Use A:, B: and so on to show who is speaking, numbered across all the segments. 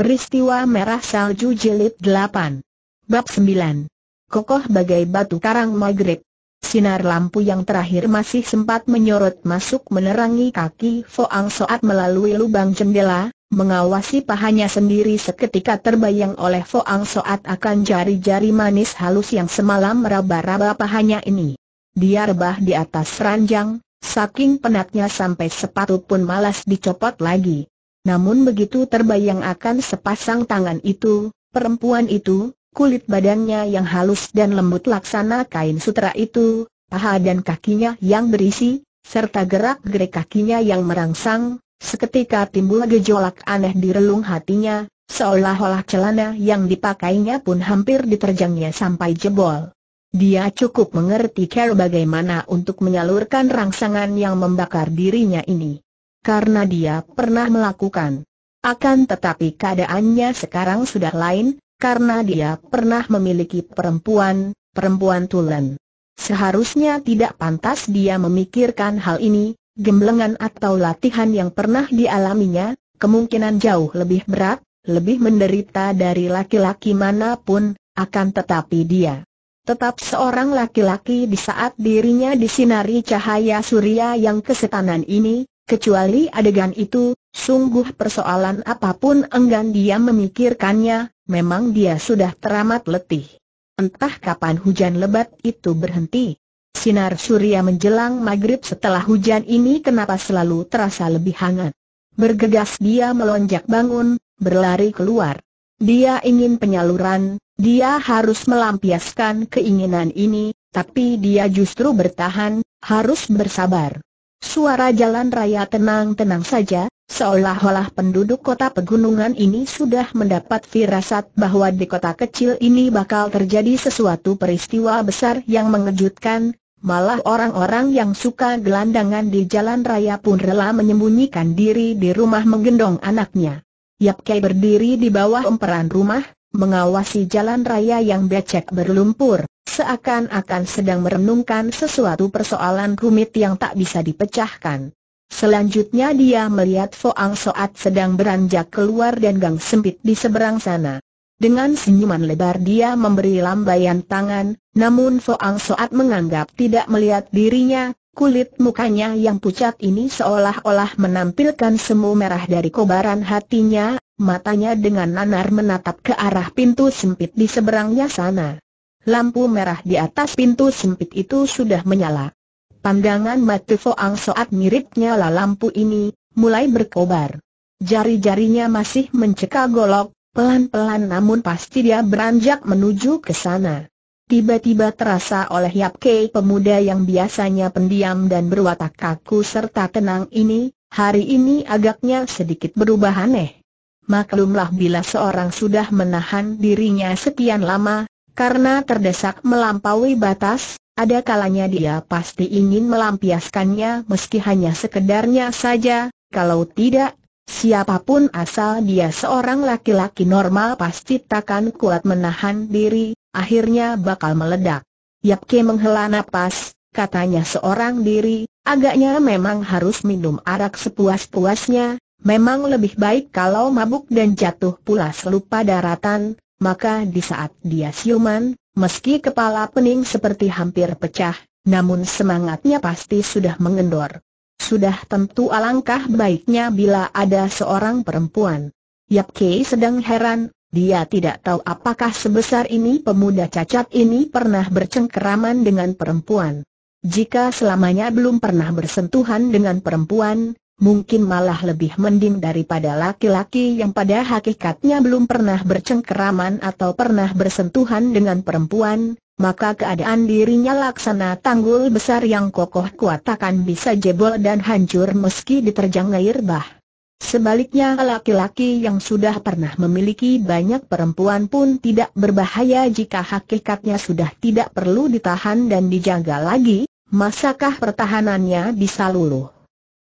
A: Peristiwa Merah Salju Jilid 8 Bab 9 Kokoh bagai batu karang maghrib Sinar lampu yang terakhir masih sempat menyorot masuk menerangi kaki Foang Soat melalui lubang jendela, mengawasi pahanya sendiri seketika terbayang oleh Foang Soat akan jari-jari manis halus yang semalam meraba-raba pahanya ini. Dia rebah di atas ranjang, saking penatnya sampai sepatu pun malas dicopot lagi. Namun begitu terbayang akan sepasang tangan itu, perempuan itu, kulit badannya yang halus dan lembut laksana kain sutra itu, paha dan kakinya yang berisi, serta gerak-gerik kakinya yang merangsang, seketika timbul gejolak aneh di relung hatinya, seolah-olah celana yang dipakainya pun hampir diterjangnya sampai jebol. Dia cukup mengerti cara bagaimana untuk menyalurkan rangsangan yang membakar dirinya ini karena dia pernah melakukan. Akan tetapi keadaannya sekarang sudah lain, karena dia pernah memiliki perempuan, perempuan tulen. Seharusnya tidak pantas dia memikirkan hal ini, gemblengan atau latihan yang pernah dialaminya, kemungkinan jauh lebih berat, lebih menderita dari laki-laki manapun, akan tetapi dia tetap seorang laki-laki di saat dirinya disinari cahaya surya yang kesetanan ini, Kecuali adegan itu, sungguh persoalan apapun enggan dia memikirkannya, memang dia sudah teramat letih. Entah kapan hujan lebat itu berhenti. Sinar surya menjelang maghrib setelah hujan ini kenapa selalu terasa lebih hangat. Bergegas dia melonjak bangun, berlari keluar. Dia ingin penyaluran, dia harus melampiaskan keinginan ini, tapi dia justru bertahan, harus bersabar. Suara jalan raya tenang-tenang saja, seolah-olah penduduk kota pegunungan ini sudah mendapat firasat bahwa di kota kecil ini bakal terjadi sesuatu peristiwa besar yang mengejutkan, Malah orang-orang yang suka gelandangan di jalan raya pun rela menyembunyikan diri di rumah menggendong anaknya. Yap Kai berdiri di bawah emperan rumah, mengawasi jalan raya yang becek berlumpur, seakan-akan sedang merenungkan sesuatu persoalan rumit yang tak bisa dipecahkan. Selanjutnya dia melihat Foang Soat sedang beranjak keluar dan gang sempit di seberang sana. Dengan senyuman lebar dia memberi lambaian tangan, namun Foang Soat menganggap tidak melihat dirinya, kulit mukanya yang pucat ini seolah-olah menampilkan semu merah dari kobaran hatinya, matanya dengan nanar menatap ke arah pintu sempit di seberangnya sana. Lampu merah di atas pintu sempit itu sudah menyala. Pandangan mata Foang Soat mirip nyala lampu ini, mulai berkobar. Jari-jarinya masih mencekal golok, pelan-pelan namun pasti dia beranjak menuju ke sana. Tiba-tiba terasa oleh Yap Kei pemuda yang biasanya pendiam dan berwatak kaku serta tenang ini, hari ini agaknya sedikit berubah aneh maklumlah bila seorang sudah menahan dirinya sekian lama, karena terdesak melampaui batas, ada kalanya dia pasti ingin melampiaskannya meski hanya sekedarnya saja, kalau tidak, siapapun asal dia seorang laki-laki normal pasti takkan kuat menahan diri, akhirnya bakal meledak. Yapke menghela napas, katanya seorang diri, agaknya memang harus minum arak sepuas-puasnya, Memang lebih baik kalau mabuk dan jatuh pula selupa daratan, maka di saat dia siuman, meski kepala pening seperti hampir pecah, namun semangatnya pasti sudah mengendor. Sudah tentu alangkah baiknya bila ada seorang perempuan. Yap Kei sedang heran, dia tidak tahu apakah sebesar ini pemuda cacat ini pernah bercengkeraman dengan perempuan. Jika selamanya belum pernah bersentuhan dengan perempuan, mungkin malah lebih mending daripada laki-laki yang pada hakikatnya belum pernah bercengkeraman atau pernah bersentuhan dengan perempuan, maka keadaan dirinya laksana tanggul besar yang kokoh kuat akan bisa jebol dan hancur meski diterjang air bah. Sebaliknya laki-laki yang sudah pernah memiliki banyak perempuan pun tidak berbahaya jika hakikatnya sudah tidak perlu ditahan dan dijaga lagi, masakah pertahanannya bisa luluh?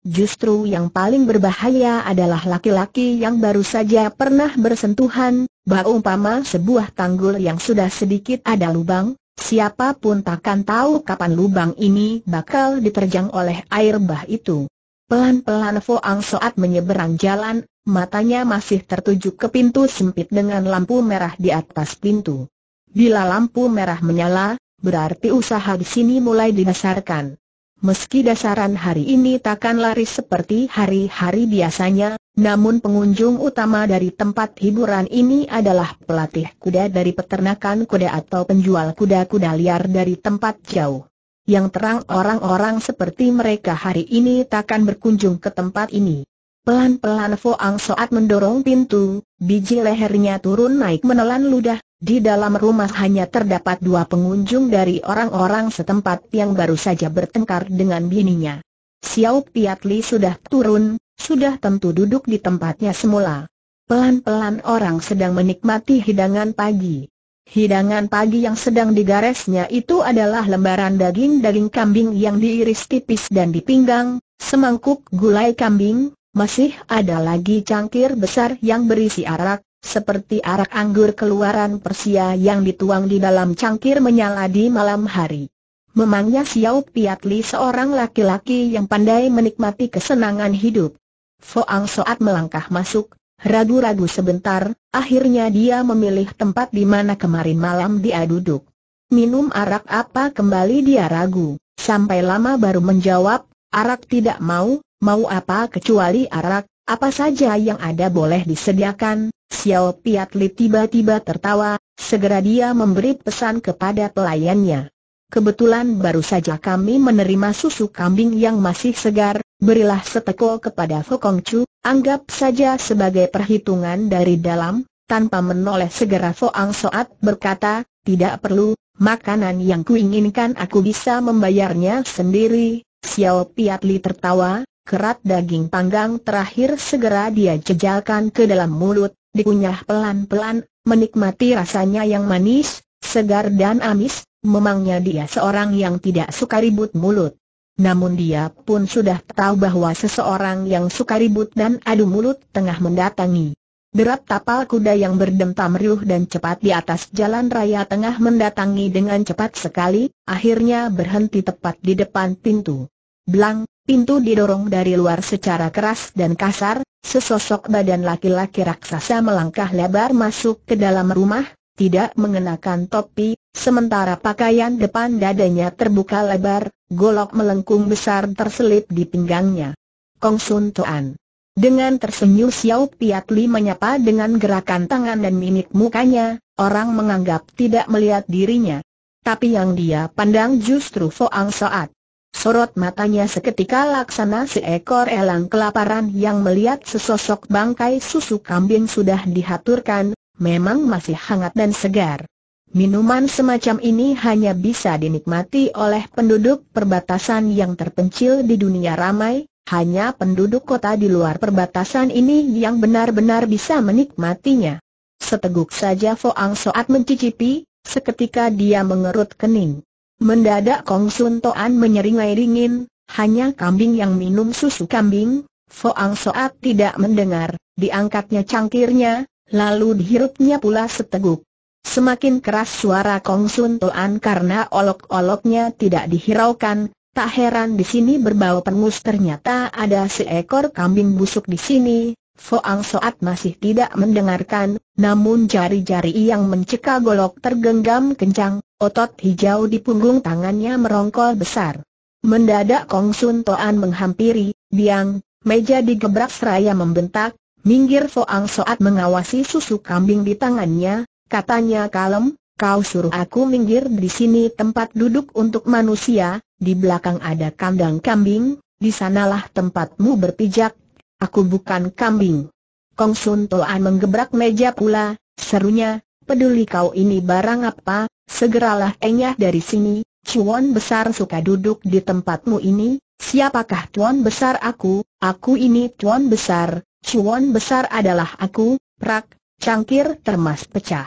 A: Justru yang paling berbahaya adalah laki-laki yang baru saja pernah bersentuhan, umpama sebuah tanggul yang sudah sedikit ada lubang, siapapun takkan tahu kapan lubang ini bakal diterjang oleh air bah itu. Pelan-pelan Ang Soat menyeberang jalan, matanya masih tertuju ke pintu sempit dengan lampu merah di atas pintu. Bila lampu merah menyala, berarti usaha di sini mulai didasarkan. Meski dasaran hari ini takkan laris seperti hari-hari biasanya, namun pengunjung utama dari tempat hiburan ini adalah pelatih kuda dari peternakan kuda atau penjual kuda-kuda liar dari tempat jauh. Yang terang orang-orang seperti mereka hari ini takkan berkunjung ke tempat ini. Pelan-pelan Ang Soat mendorong pintu, biji lehernya turun naik menelan ludah, di dalam rumah hanya terdapat dua pengunjung dari orang-orang setempat yang baru saja bertengkar dengan bininya. Xiao Piatli sudah turun, sudah tentu duduk di tempatnya semula. Pelan-pelan orang sedang menikmati hidangan pagi. Hidangan pagi yang sedang digaresnya itu adalah lembaran daging-daging kambing yang diiris tipis dan dipinggang, semangkuk gulai kambing, masih ada lagi cangkir besar yang berisi arak, seperti arak anggur keluaran Persia yang dituang di dalam cangkir menyala di malam hari. Memangnya Xiao Piatli seorang laki-laki yang pandai menikmati kesenangan hidup. Foang Soat melangkah masuk, ragu-ragu sebentar, akhirnya dia memilih tempat di mana kemarin malam dia duduk. Minum arak apa kembali dia ragu, sampai lama baru menjawab, arak tidak mau, mau apa kecuali arak, apa saja yang ada boleh disediakan, Xiao Piat Li tiba-tiba tertawa, segera dia memberi pesan kepada pelayannya. Kebetulan baru saja kami menerima susu kambing yang masih segar, berilah seteko kepada Fokong Chu, anggap saja sebagai perhitungan dari dalam, tanpa menoleh segera Foang Soat berkata, tidak perlu, makanan yang kuinginkan aku bisa membayarnya sendiri, Xiao Piat Li tertawa, kerat daging panggang terakhir segera dia jejalkan ke dalam mulut, dikunyah pelan-pelan, menikmati rasanya yang manis, segar dan amis, memangnya dia seorang yang tidak suka ribut mulut. Namun dia pun sudah tahu bahwa seseorang yang suka ribut dan adu mulut tengah mendatangi. Derap tapal kuda yang berdentam riuh dan cepat di atas jalan raya tengah mendatangi dengan cepat sekali, akhirnya berhenti tepat di depan pintu. Blang, pintu didorong dari luar secara keras dan kasar, sesosok badan laki-laki raksasa melangkah lebar masuk ke dalam rumah, tidak mengenakan topi, sementara pakaian depan dadanya terbuka lebar, golok melengkung besar terselip di pinggangnya. Kong Sun Tuan, Dengan tersenyum Xiao Piat Li menyapa dengan gerakan tangan dan mimik mukanya, orang menganggap tidak melihat dirinya. Tapi yang dia pandang justru Foang Soat. Sorot matanya seketika laksana seekor elang kelaparan yang melihat sesosok bangkai susu kambing sudah dihaturkan, memang masih hangat dan segar. Minuman semacam ini hanya bisa dinikmati oleh penduduk perbatasan yang terpencil di dunia ramai, hanya penduduk kota di luar perbatasan ini yang benar-benar bisa menikmatinya. Seteguk saja Foang Soat mencicipi, seketika dia mengerut kening. Mendadak Kong Sun Toan menyeringai dingin, hanya kambing yang minum susu kambing, Foang Soat tidak mendengar, diangkatnya cangkirnya, lalu dihirupnya pula seteguk. Semakin keras suara Kong Sun Toan karena olok-oloknya tidak dihiraukan, tak heran di sini berbau pengus ternyata ada seekor kambing busuk di sini, Foang Soat masih tidak mendengarkan, namun jari-jari yang mencekak golok tergenggam kencang, otot hijau di punggung tangannya merongkol besar. Mendadak Kong Sun Toan menghampiri, biang, meja digebrak seraya membentak, minggir Foang Soat mengawasi susu kambing di tangannya, katanya kalem, kau suruh aku minggir di sini tempat duduk untuk manusia, di belakang ada kandang kambing, di sanalah tempatmu berpijak, aku bukan kambing. Kong Sun Toan menggebrak meja pula, serunya, peduli kau ini barang apa, segeralah enyah dari sini, Cuan besar suka duduk di tempatmu ini, siapakah Cuan besar aku, aku ini Cuan besar, Cuan besar adalah aku, prak, cangkir termas pecah.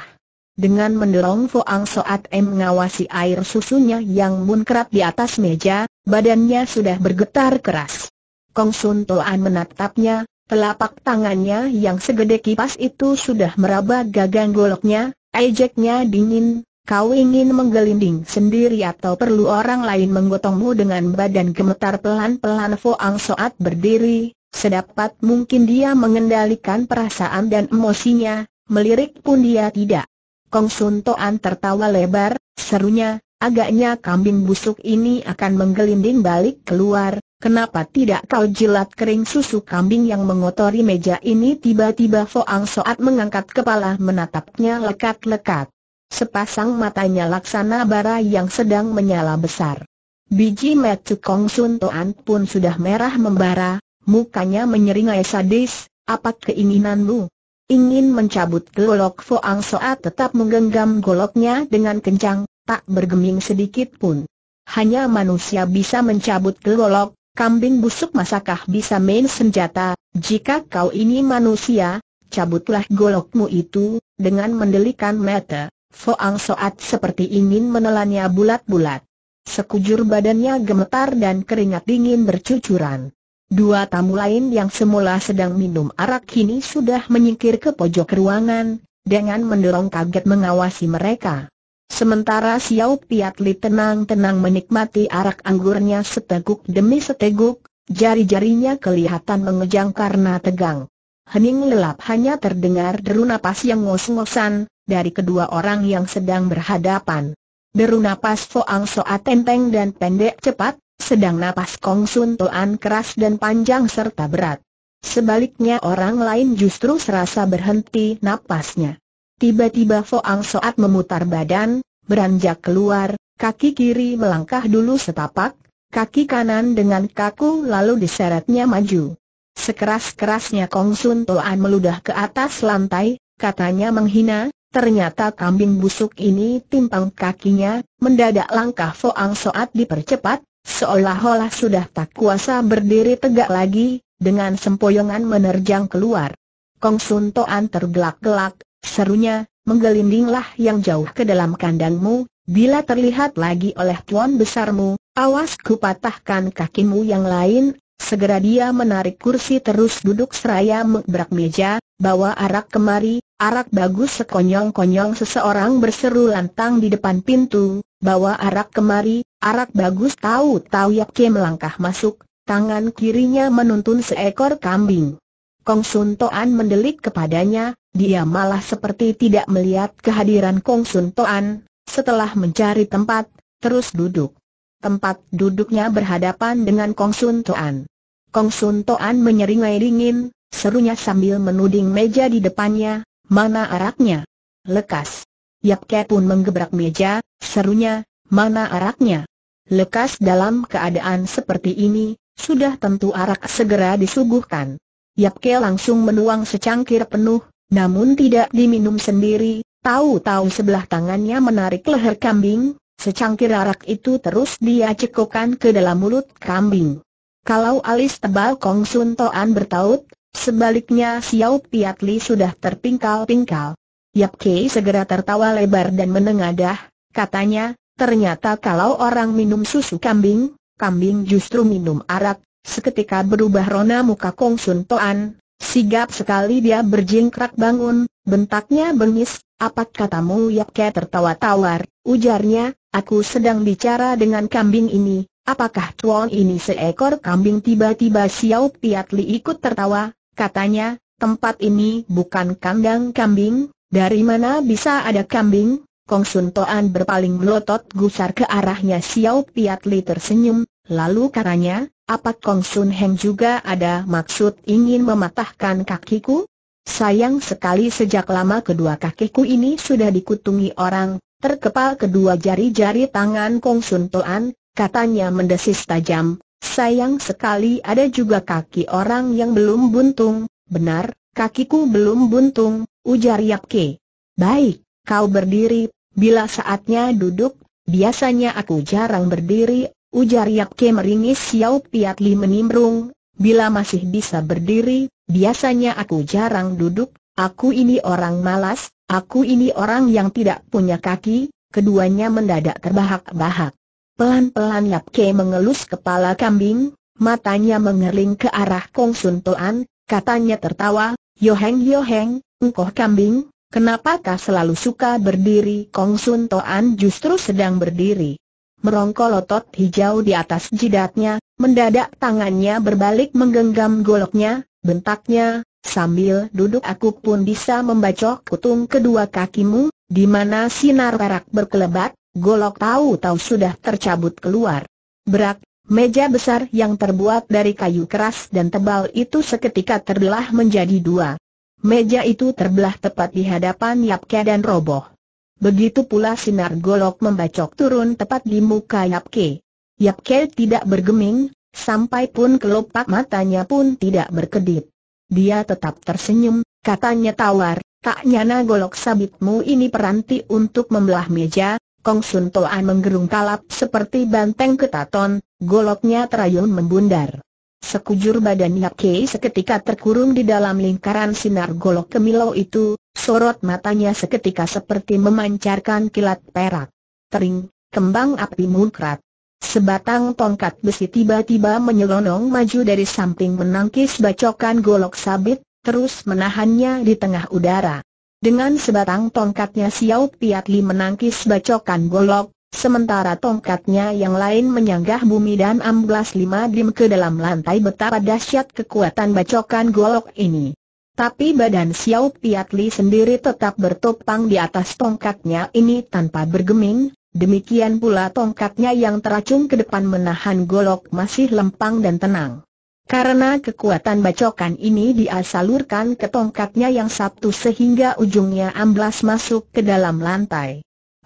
A: Dengan mendorong Foang Soat M mengawasi air susunya yang munkrat di atas meja, badannya sudah bergetar keras. Kong Sun Toan menatapnya, Telapak tangannya yang segede kipas itu sudah meraba gagang goloknya, ejeknya dingin, kau ingin menggelinding sendiri atau perlu orang lain menggotongmu dengan badan gemetar pelan-pelan Foang Soat berdiri, sedapat mungkin dia mengendalikan perasaan dan emosinya, melirik pun dia tidak. Kong Sun Toan tertawa lebar, serunya, agaknya kambing busuk ini akan menggelinding balik keluar, Kenapa tidak kau jilat kering susu kambing yang mengotori meja ini? Tiba-tiba Foang Soat mengangkat kepala menatapnya lekat-lekat. Sepasang matanya laksana bara yang sedang menyala besar. Biji metu Kong Sun Toan pun sudah merah membara, mukanya menyeringai sadis, apa keinginanmu? Ingin mencabut golok Foang Soat tetap menggenggam goloknya dengan kencang, tak bergeming sedikit pun. Hanya manusia bisa mencabut golok, kambing busuk masakah bisa main senjata, jika kau ini manusia, cabutlah golokmu itu, dengan mendelikan mata, Foang Soat seperti ingin menelannya bulat-bulat. Sekujur badannya gemetar dan keringat dingin bercucuran. Dua tamu lain yang semula sedang minum arak kini sudah menyingkir ke pojok ruangan, dengan mendorong kaget mengawasi mereka. Sementara Xiao Piatli tenang-tenang menikmati arak anggurnya seteguk demi seteguk, jari-jarinya kelihatan mengejang karena tegang. Hening lelap hanya terdengar deru napas yang ngos-ngosan, dari kedua orang yang sedang berhadapan. Deru napas Foang Soa tenteng dan pendek cepat, sedang napas Kong Sun Toan keras dan panjang serta berat. Sebaliknya orang lain justru serasa berhenti napasnya. Tiba-tiba Foang Soat memutar badan, beranjak keluar, kaki kiri melangkah dulu setapak, kaki kanan dengan kaku lalu diseretnya maju. Sekeras-kerasnya Kong Sun Toan meludah ke atas lantai, katanya menghina, ternyata kambing busuk ini timpang kakinya, mendadak langkah Foang Soat dipercepat, seolah-olah sudah tak kuasa berdiri tegak lagi, dengan sempoyongan menerjang keluar. Kong Sun Toan tergelak-gelak, Serunya, menggelindinglah yang jauh ke dalam kandangmu, bila terlihat lagi oleh tuan besarmu, awas patahkan kakimu yang lain, segera dia menarik kursi terus duduk seraya mengbrak meja, bawa arak kemari, arak bagus sekonyong-konyong seseorang berseru lantang di depan pintu, bawa arak kemari, arak bagus tahu-tahu Yakye melangkah masuk, tangan kirinya menuntun seekor kambing. Kong Sun Toan mendelik kepadanya, dia malah seperti tidak melihat kehadiran Kong Sun Toan, setelah mencari tempat, terus duduk. Tempat duduknya berhadapan dengan Kong Sun Toan. Kong Sun Toan menyeringai dingin, serunya sambil menuding meja di depannya, mana araknya? Lekas. Yap Ke pun menggebrak meja, serunya, mana araknya? Lekas dalam keadaan seperti ini, sudah tentu arak segera disuguhkan. Yap Ke langsung menuang secangkir penuh, namun tidak diminum sendiri, tahu-tahu sebelah tangannya menarik leher kambing, secangkir arak itu terus dia cekokan ke dalam mulut kambing. Kalau alis tebal Kong Sun Toan bertaut, sebaliknya Xiao Piat Li sudah terpingkal-pingkal. Yap Kei segera tertawa lebar dan menengadah, katanya, ternyata kalau orang minum susu kambing, kambing justru minum arak, seketika berubah rona muka Kong Sun Toan, Sigap sekali dia berjingkrak bangun, bentaknya bengis, apa katamu Yapke tertawa tawar, ujarnya, aku sedang bicara dengan kambing ini, apakah tuan ini seekor kambing tiba-tiba Xiao Piatli ikut tertawa, katanya, tempat ini bukan kandang kambing, dari mana bisa ada kambing? Kong Sun Toan berpaling melotot gusar ke arahnya Xiao Piatli tersenyum, Lalu katanya, apa Kong Sun Heng juga ada maksud ingin mematahkan kakiku? Sayang sekali sejak lama kedua kakiku ini sudah dikutungi orang, terkepal kedua jari-jari tangan Kong Sun Toan, katanya mendesis tajam. Sayang sekali ada juga kaki orang yang belum buntung, benar, kakiku belum buntung, ujar Yap Ke. Baik, kau berdiri, bila saatnya duduk, biasanya aku jarang berdiri, Ujar Ke meringis Xiao Piat Li menimbrung, bila masih bisa berdiri, biasanya aku jarang duduk, aku ini orang malas, aku ini orang yang tidak punya kaki, keduanya mendadak terbahak-bahak. Pelan-pelan Yap Yapke mengelus kepala kambing, matanya mengerling ke arah Kong Sun Toan, katanya tertawa, Yoheng Yoheng, engkau kambing, kenapakah selalu suka berdiri Kong Sun Toan justru sedang berdiri merongkol otot hijau di atas jidatnya, mendadak tangannya berbalik menggenggam goloknya, bentaknya, sambil duduk aku pun bisa membacok kutung kedua kakimu, di mana sinar perak berkelebat, golok tahu-tahu sudah tercabut keluar. Berak, meja besar yang terbuat dari kayu keras dan tebal itu seketika terbelah menjadi dua. Meja itu terbelah tepat di hadapan Yapke dan roboh. Begitu pula sinar golok membacok turun tepat di muka Yapke. Yapke tidak bergeming, sampai pun kelopak matanya pun tidak berkedip. Dia tetap tersenyum, katanya tawar, tak nyana golok sabitmu ini peranti untuk membelah meja, Kong Sun Toan menggerung kalap seperti banteng ketaton, goloknya terayun membundar. Sekujur badan Yakei seketika terkurung di dalam lingkaran sinar golok kemilau itu, sorot matanya seketika seperti memancarkan kilat perak. Tering, kembang api munkrat. Sebatang tongkat besi tiba-tiba menyelonong maju dari samping menangkis bacokan golok sabit, terus menahannya di tengah udara. Dengan sebatang tongkatnya Xiao Piatli menangkis bacokan golok, Sementara tongkatnya yang lain menyanggah bumi dan amblas lima dim ke dalam lantai betapa dahsyat kekuatan bacokan golok ini. Tapi badan Xiao Piatli sendiri tetap bertopang di atas tongkatnya ini tanpa bergeming, demikian pula tongkatnya yang teracung ke depan menahan golok masih lempang dan tenang. Karena kekuatan bacokan ini dia salurkan ke tongkatnya yang sabtu sehingga ujungnya amblas masuk ke dalam lantai.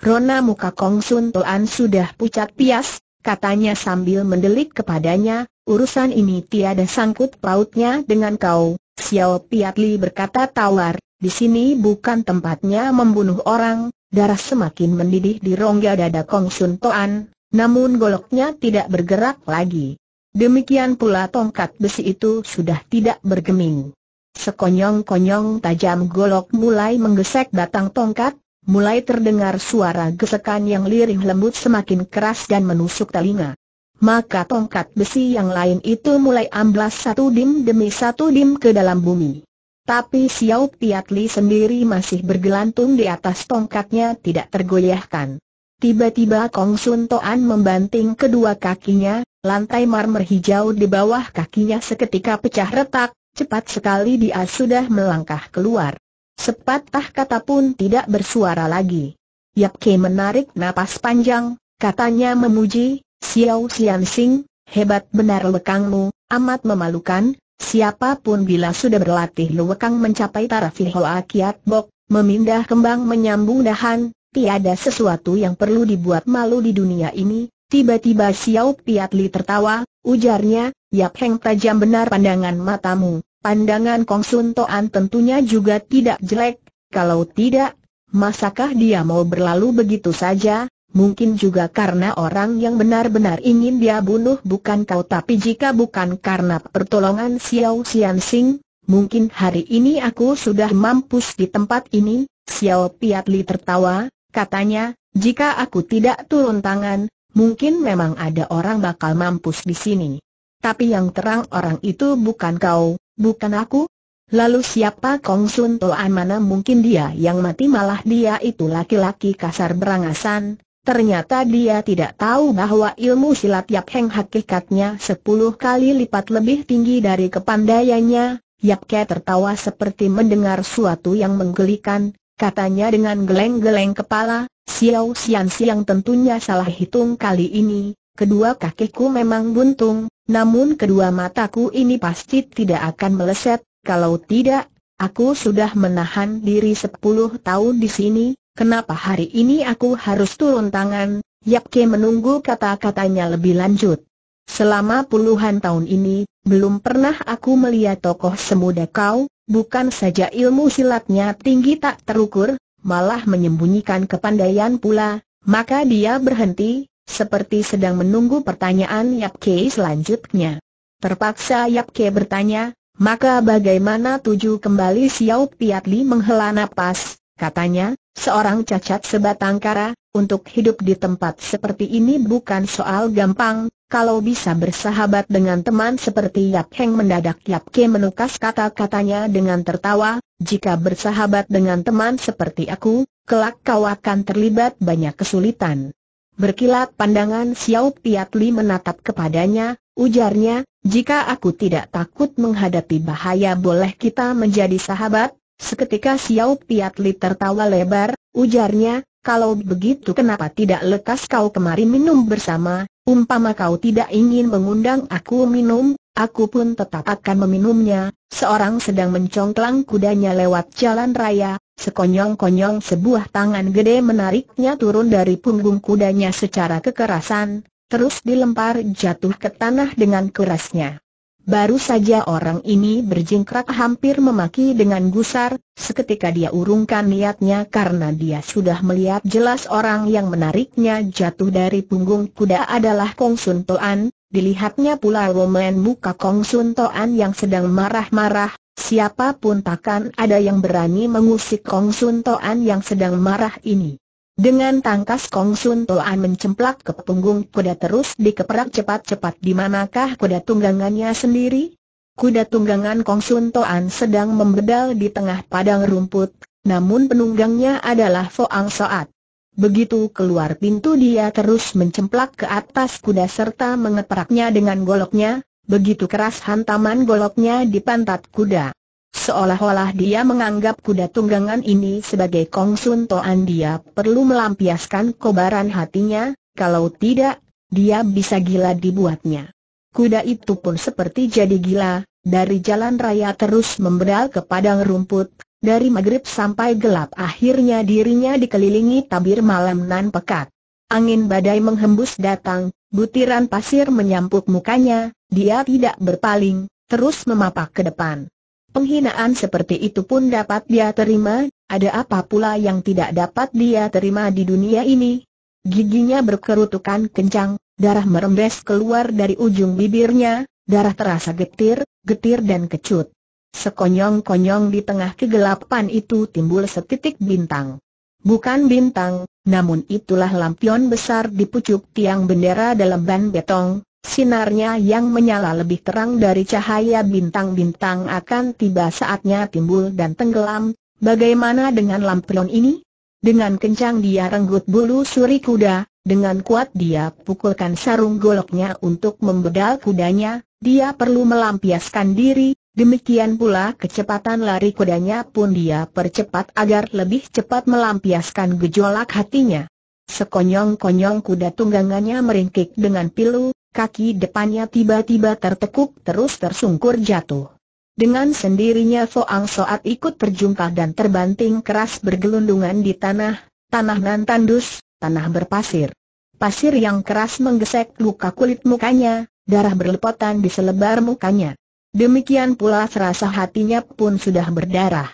A: Rona muka Kong Sun Toan sudah pucat pias, katanya sambil mendelik kepadanya, urusan ini tiada sangkut pautnya dengan kau. Xiao Li berkata tawar, di sini bukan tempatnya membunuh orang, darah semakin mendidih di rongga dada Kong Sun Toan, namun goloknya tidak bergerak lagi. Demikian pula tongkat besi itu sudah tidak bergeming. Sekonyong-konyong tajam golok mulai menggesek batang tongkat, mulai terdengar suara gesekan yang lirih lembut semakin keras dan menusuk telinga. Maka tongkat besi yang lain itu mulai amblas satu dim demi satu dim ke dalam bumi. Tapi Xiao Piatli sendiri masih bergelantung di atas tongkatnya tidak tergoyahkan. Tiba-tiba Kong Sun Toan membanting kedua kakinya, lantai marmer hijau di bawah kakinya seketika pecah retak, cepat sekali dia sudah melangkah keluar. Sepatah kata pun tidak bersuara lagi. Yap Ke menarik napas panjang, katanya memuji, Xiao Xian Sing, hebat benar lekangmu, amat memalukan, siapapun bila sudah berlatih lekang mencapai taraf Hoa Akiat Bok, memindah kembang menyambung dahan, tiada sesuatu yang perlu dibuat malu di dunia ini, Tiba-tiba Xiao Piatli tertawa, ujarnya, Yap Heng tajam benar pandangan matamu, Pandangan Kong Sun Toan tentunya juga tidak jelek, kalau tidak, masakah dia mau berlalu begitu saja, mungkin juga karena orang yang benar-benar ingin dia bunuh bukan kau tapi jika bukan karena pertolongan Xiao Xian Xing, mungkin hari ini aku sudah mampus di tempat ini, Xiao Piat Li tertawa, katanya, jika aku tidak turun tangan, mungkin memang ada orang bakal mampus di sini. Tapi yang terang orang itu bukan kau, bukan aku. Lalu siapa Kong Sun Toan mana mungkin dia yang mati malah dia itu laki-laki kasar berangasan. Ternyata dia tidak tahu bahwa ilmu silat Yap Heng hakikatnya sepuluh kali lipat lebih tinggi dari kepandaiannya. Yap Ke tertawa seperti mendengar suatu yang menggelikan, katanya dengan geleng-geleng kepala, Xiao Xian Xiang tentunya salah hitung kali ini, kedua kakiku memang buntung, namun kedua mataku ini pasti tidak akan meleset, kalau tidak, aku sudah menahan diri sepuluh tahun di sini, kenapa hari ini aku harus turun tangan, Yap Ke menunggu kata-katanya lebih lanjut. Selama puluhan tahun ini, belum pernah aku melihat tokoh semuda kau, bukan saja ilmu silatnya tinggi tak terukur, malah menyembunyikan kepandaian pula, maka dia berhenti, seperti sedang menunggu pertanyaan Yap Ke selanjutnya. Terpaksa Yap Ke bertanya, maka bagaimana tuju kembali Xiao Piat Li menghela nafas. katanya, seorang cacat sebatang kara, untuk hidup di tempat seperti ini bukan soal gampang, kalau bisa bersahabat dengan teman seperti Yap Heng mendadak Yap Ke menukas kata-katanya dengan tertawa, jika bersahabat dengan teman seperti aku, kelak kau akan terlibat banyak kesulitan. Berkilat pandangan Xiao Li menatap kepadanya, ujarnya, jika aku tidak takut menghadapi bahaya boleh kita menjadi sahabat? Seketika Xiao Li tertawa lebar, ujarnya, kalau begitu kenapa tidak lekas kau kemari minum bersama, umpama kau tidak ingin mengundang aku minum, aku pun tetap akan meminumnya, Seorang sedang mencongklang kudanya lewat jalan raya, sekonyong-konyong sebuah tangan gede menariknya turun dari punggung kudanya secara kekerasan, terus dilempar jatuh ke tanah dengan kerasnya. Baru saja orang ini berjingkrak hampir memaki dengan gusar, seketika dia urungkan niatnya karena dia sudah melihat jelas orang yang menariknya jatuh dari punggung kuda adalah Kong Sun Toan, Dilihatnya pula Roman muka Kong Sun Toan yang sedang marah-marah, siapapun takkan ada yang berani mengusik Kong Sun Toan yang sedang marah ini. Dengan tangkas Kong Sun Toan mencemplak ke punggung kuda terus dikeperak cepat-cepat di manakah kuda tunggangannya sendiri? Kuda tunggangan Kong Sun Toan sedang membedal di tengah padang rumput, namun penunggangnya adalah Foang Soat. Begitu keluar pintu dia terus mencemplak ke atas kuda serta mengepraknya dengan goloknya, begitu keras hantaman goloknya di pantat kuda. Seolah-olah dia menganggap kuda tunggangan ini sebagai kongsun toan dia perlu melampiaskan kobaran hatinya, kalau tidak, dia bisa gila dibuatnya. Kuda itu pun seperti jadi gila, dari jalan raya terus memberal ke padang rumput, dari maghrib sampai gelap akhirnya dirinya dikelilingi tabir malam nan pekat. Angin badai menghembus datang, butiran pasir menyampuk mukanya, dia tidak berpaling, terus memapak ke depan. Penghinaan seperti itu pun dapat dia terima, ada apa pula yang tidak dapat dia terima di dunia ini? Giginya berkerutukan kencang, darah merembes keluar dari ujung bibirnya, darah terasa getir, getir dan kecut. Sekonyong-konyong di tengah kegelapan itu timbul setitik bintang. Bukan bintang, namun itulah lampion besar di pucuk tiang bendera dalam ban betong, sinarnya yang menyala lebih terang dari cahaya bintang-bintang akan tiba saatnya timbul dan tenggelam, bagaimana dengan lampion ini? Dengan kencang dia renggut bulu suri kuda, dengan kuat dia pukulkan sarung goloknya untuk membedal kudanya, dia perlu melampiaskan diri, Demikian pula kecepatan lari kudanya pun dia percepat agar lebih cepat melampiaskan gejolak hatinya. Sekonyong-konyong kuda tunggangannya meringkik dengan pilu, kaki depannya tiba-tiba tertekuk terus tersungkur jatuh. Dengan sendirinya Soang Soat ikut terjumpah dan terbanting keras bergelundungan di tanah, tanah nan tandus, tanah berpasir. Pasir yang keras menggesek luka kulit mukanya, darah berlepotan di selebar mukanya. Demikian pula serasa hatinya pun sudah berdarah.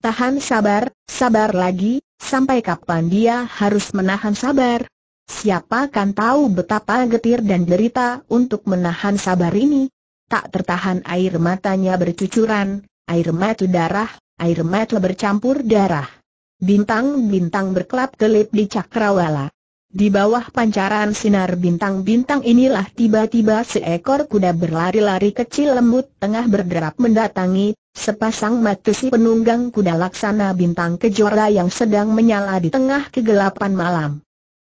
A: Tahan sabar, sabar lagi, sampai kapan dia harus menahan sabar? Siapa kan tahu betapa getir dan derita untuk menahan sabar ini? Tak tertahan air matanya bercucuran, air mata darah, air mata bercampur darah. Bintang-bintang berkelap-kelip di cakrawala. Di bawah pancaran sinar bintang-bintang inilah tiba-tiba seekor kuda berlari-lari kecil lembut tengah berderap mendatangi, sepasang si penunggang kuda laksana bintang kejora yang sedang menyala di tengah kegelapan malam.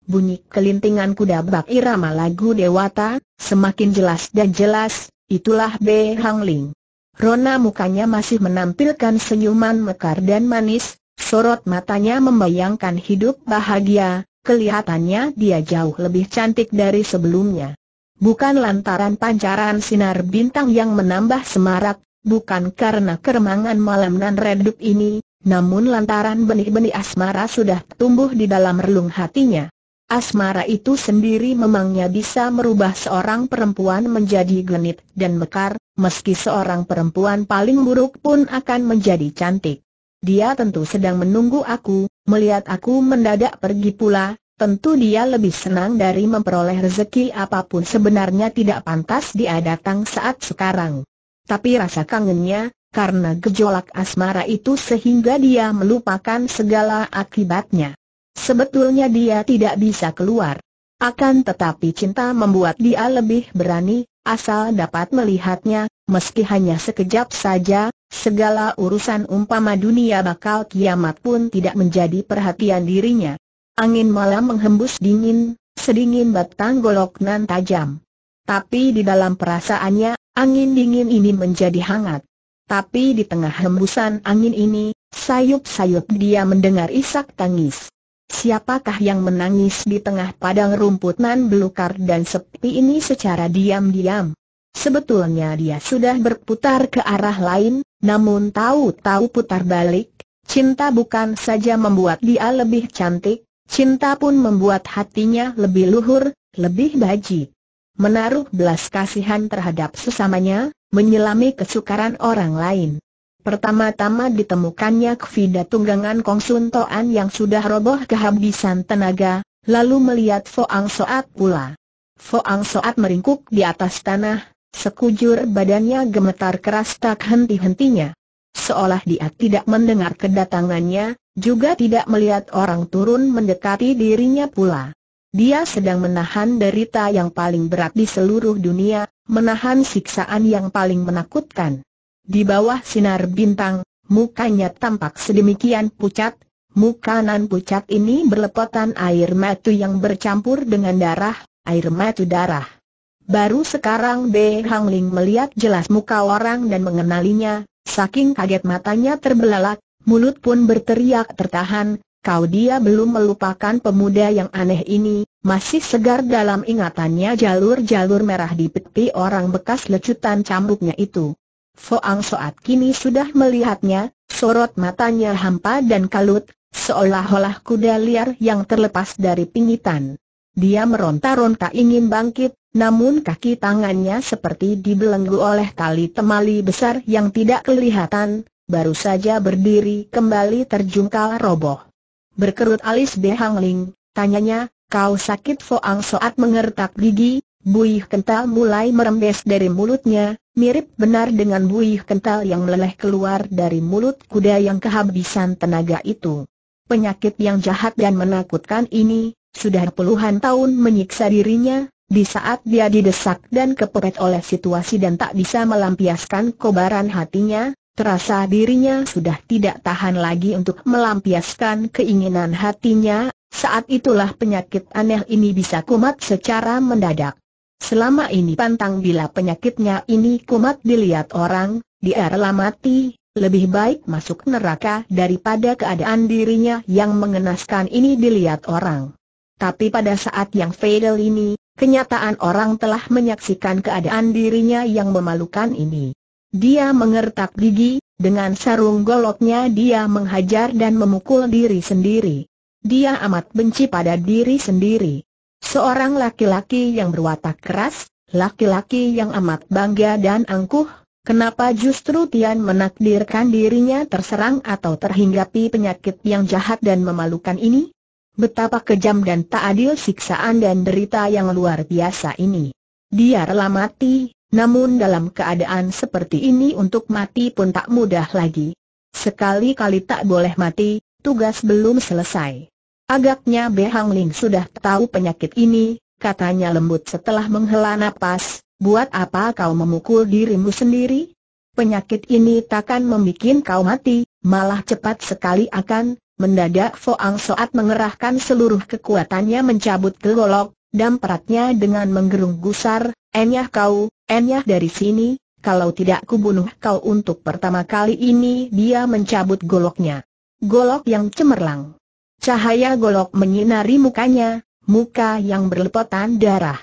A: Bunyi kelintingan kuda bak irama lagu dewata, semakin jelas dan jelas, itulah B. Hang Ling. Rona mukanya masih menampilkan senyuman mekar dan manis, sorot matanya membayangkan hidup bahagia, kelihatannya dia jauh lebih cantik dari sebelumnya. Bukan lantaran pancaran sinar bintang yang menambah semarak, bukan karena keremangan malam nan redup ini, namun lantaran benih-benih asmara sudah tumbuh di dalam relung hatinya. Asmara itu sendiri memangnya bisa merubah seorang perempuan menjadi genit dan mekar, meski seorang perempuan paling buruk pun akan menjadi cantik. Dia tentu sedang menunggu aku, Melihat aku mendadak pergi pula, tentu dia lebih senang dari memperoleh rezeki apapun sebenarnya tidak pantas dia datang saat sekarang. Tapi rasa kangennya, karena gejolak asmara itu sehingga dia melupakan segala akibatnya. Sebetulnya dia tidak bisa keluar. Akan tetapi cinta membuat dia lebih berani, asal dapat melihatnya, meski hanya sekejap saja, segala urusan umpama dunia bakal kiamat pun tidak menjadi perhatian dirinya. Angin malam menghembus dingin, sedingin batang golok nan tajam. Tapi di dalam perasaannya, angin dingin ini menjadi hangat. Tapi di tengah hembusan angin ini, sayup-sayup dia mendengar isak tangis. Siapakah yang menangis di tengah padang rumput nan belukar dan sepi ini secara diam-diam? Sebetulnya dia sudah berputar ke arah lain, namun tahu-tahu putar balik, cinta bukan saja membuat dia lebih cantik, cinta pun membuat hatinya lebih luhur, lebih baji. Menaruh belas kasihan terhadap sesamanya, menyelami kesukaran orang lain. Pertama-tama ditemukannya Kvida tunggangan Kongsun Toan yang sudah roboh kehabisan tenaga, lalu melihat Foang Soat pula. Foang Soat meringkuk di atas tanah, Sekujur badannya gemetar keras tak henti-hentinya. Seolah dia tidak mendengar kedatangannya, juga tidak melihat orang turun mendekati dirinya pula. Dia sedang menahan derita yang paling berat di seluruh dunia, menahan siksaan yang paling menakutkan. Di bawah sinar bintang, mukanya tampak sedemikian pucat, muka nan pucat ini berlepotan air matu yang bercampur dengan darah, air matu darah. Baru sekarang Be Hang Ling melihat jelas muka orang dan mengenalinya, saking kaget matanya terbelalak, mulut pun berteriak tertahan, kau dia belum melupakan pemuda yang aneh ini, masih segar dalam ingatannya jalur-jalur merah di peti orang bekas lecutan cambuknya itu. Foang Soat kini sudah melihatnya, sorot matanya hampa dan kalut, seolah-olah kuda liar yang terlepas dari pingitan. Dia meronta-ronta ingin bangkit, namun kaki tangannya seperti dibelenggu oleh tali temali besar yang tidak kelihatan, baru saja berdiri kembali terjungkal roboh. Berkerut alis Behang Ling, tanyanya, kau sakit Foang Soat mengertak gigi, buih kental mulai merembes dari mulutnya, mirip benar dengan buih kental yang meleleh keluar dari mulut kuda yang kehabisan tenaga itu. Penyakit yang jahat dan menakutkan ini, sudah puluhan tahun menyiksa dirinya, di saat dia didesak dan kepepet oleh situasi dan tak bisa melampiaskan kobaran hatinya, terasa dirinya sudah tidak tahan lagi untuk melampiaskan keinginan hatinya, saat itulah penyakit aneh ini bisa kumat secara mendadak. Selama ini pantang bila penyakitnya ini kumat dilihat orang, dia rela mati, lebih baik masuk neraka daripada keadaan dirinya yang mengenaskan ini dilihat orang. Tapi pada saat yang fatal ini, kenyataan orang telah menyaksikan keadaan dirinya yang memalukan ini. Dia mengertak gigi, dengan sarung goloknya dia menghajar dan memukul diri sendiri. Dia amat benci pada diri sendiri. Seorang laki-laki yang berwatak keras, laki-laki yang amat bangga dan angkuh, kenapa justru Tian menakdirkan dirinya terserang atau terhinggapi penyakit yang jahat dan memalukan ini? Betapa kejam dan tak adil siksaan dan derita yang luar biasa ini. Dia rela mati, namun dalam keadaan seperti ini untuk mati pun tak mudah lagi. Sekali-kali tak boleh mati, tugas belum selesai. Agaknya Behang Ling sudah tahu penyakit ini, katanya lembut setelah menghela nafas. buat apa kau memukul dirimu sendiri? Penyakit ini takkan membuat kau mati, malah cepat sekali akan Mendadak Foang Soat mengerahkan seluruh kekuatannya mencabut golok, dan peratnya dengan menggerung gusar, Enyah kau, enyah dari sini, kalau tidak kubunuh kau untuk pertama kali ini dia mencabut goloknya. Golok yang cemerlang. Cahaya golok menyinari mukanya, muka yang berlepotan darah.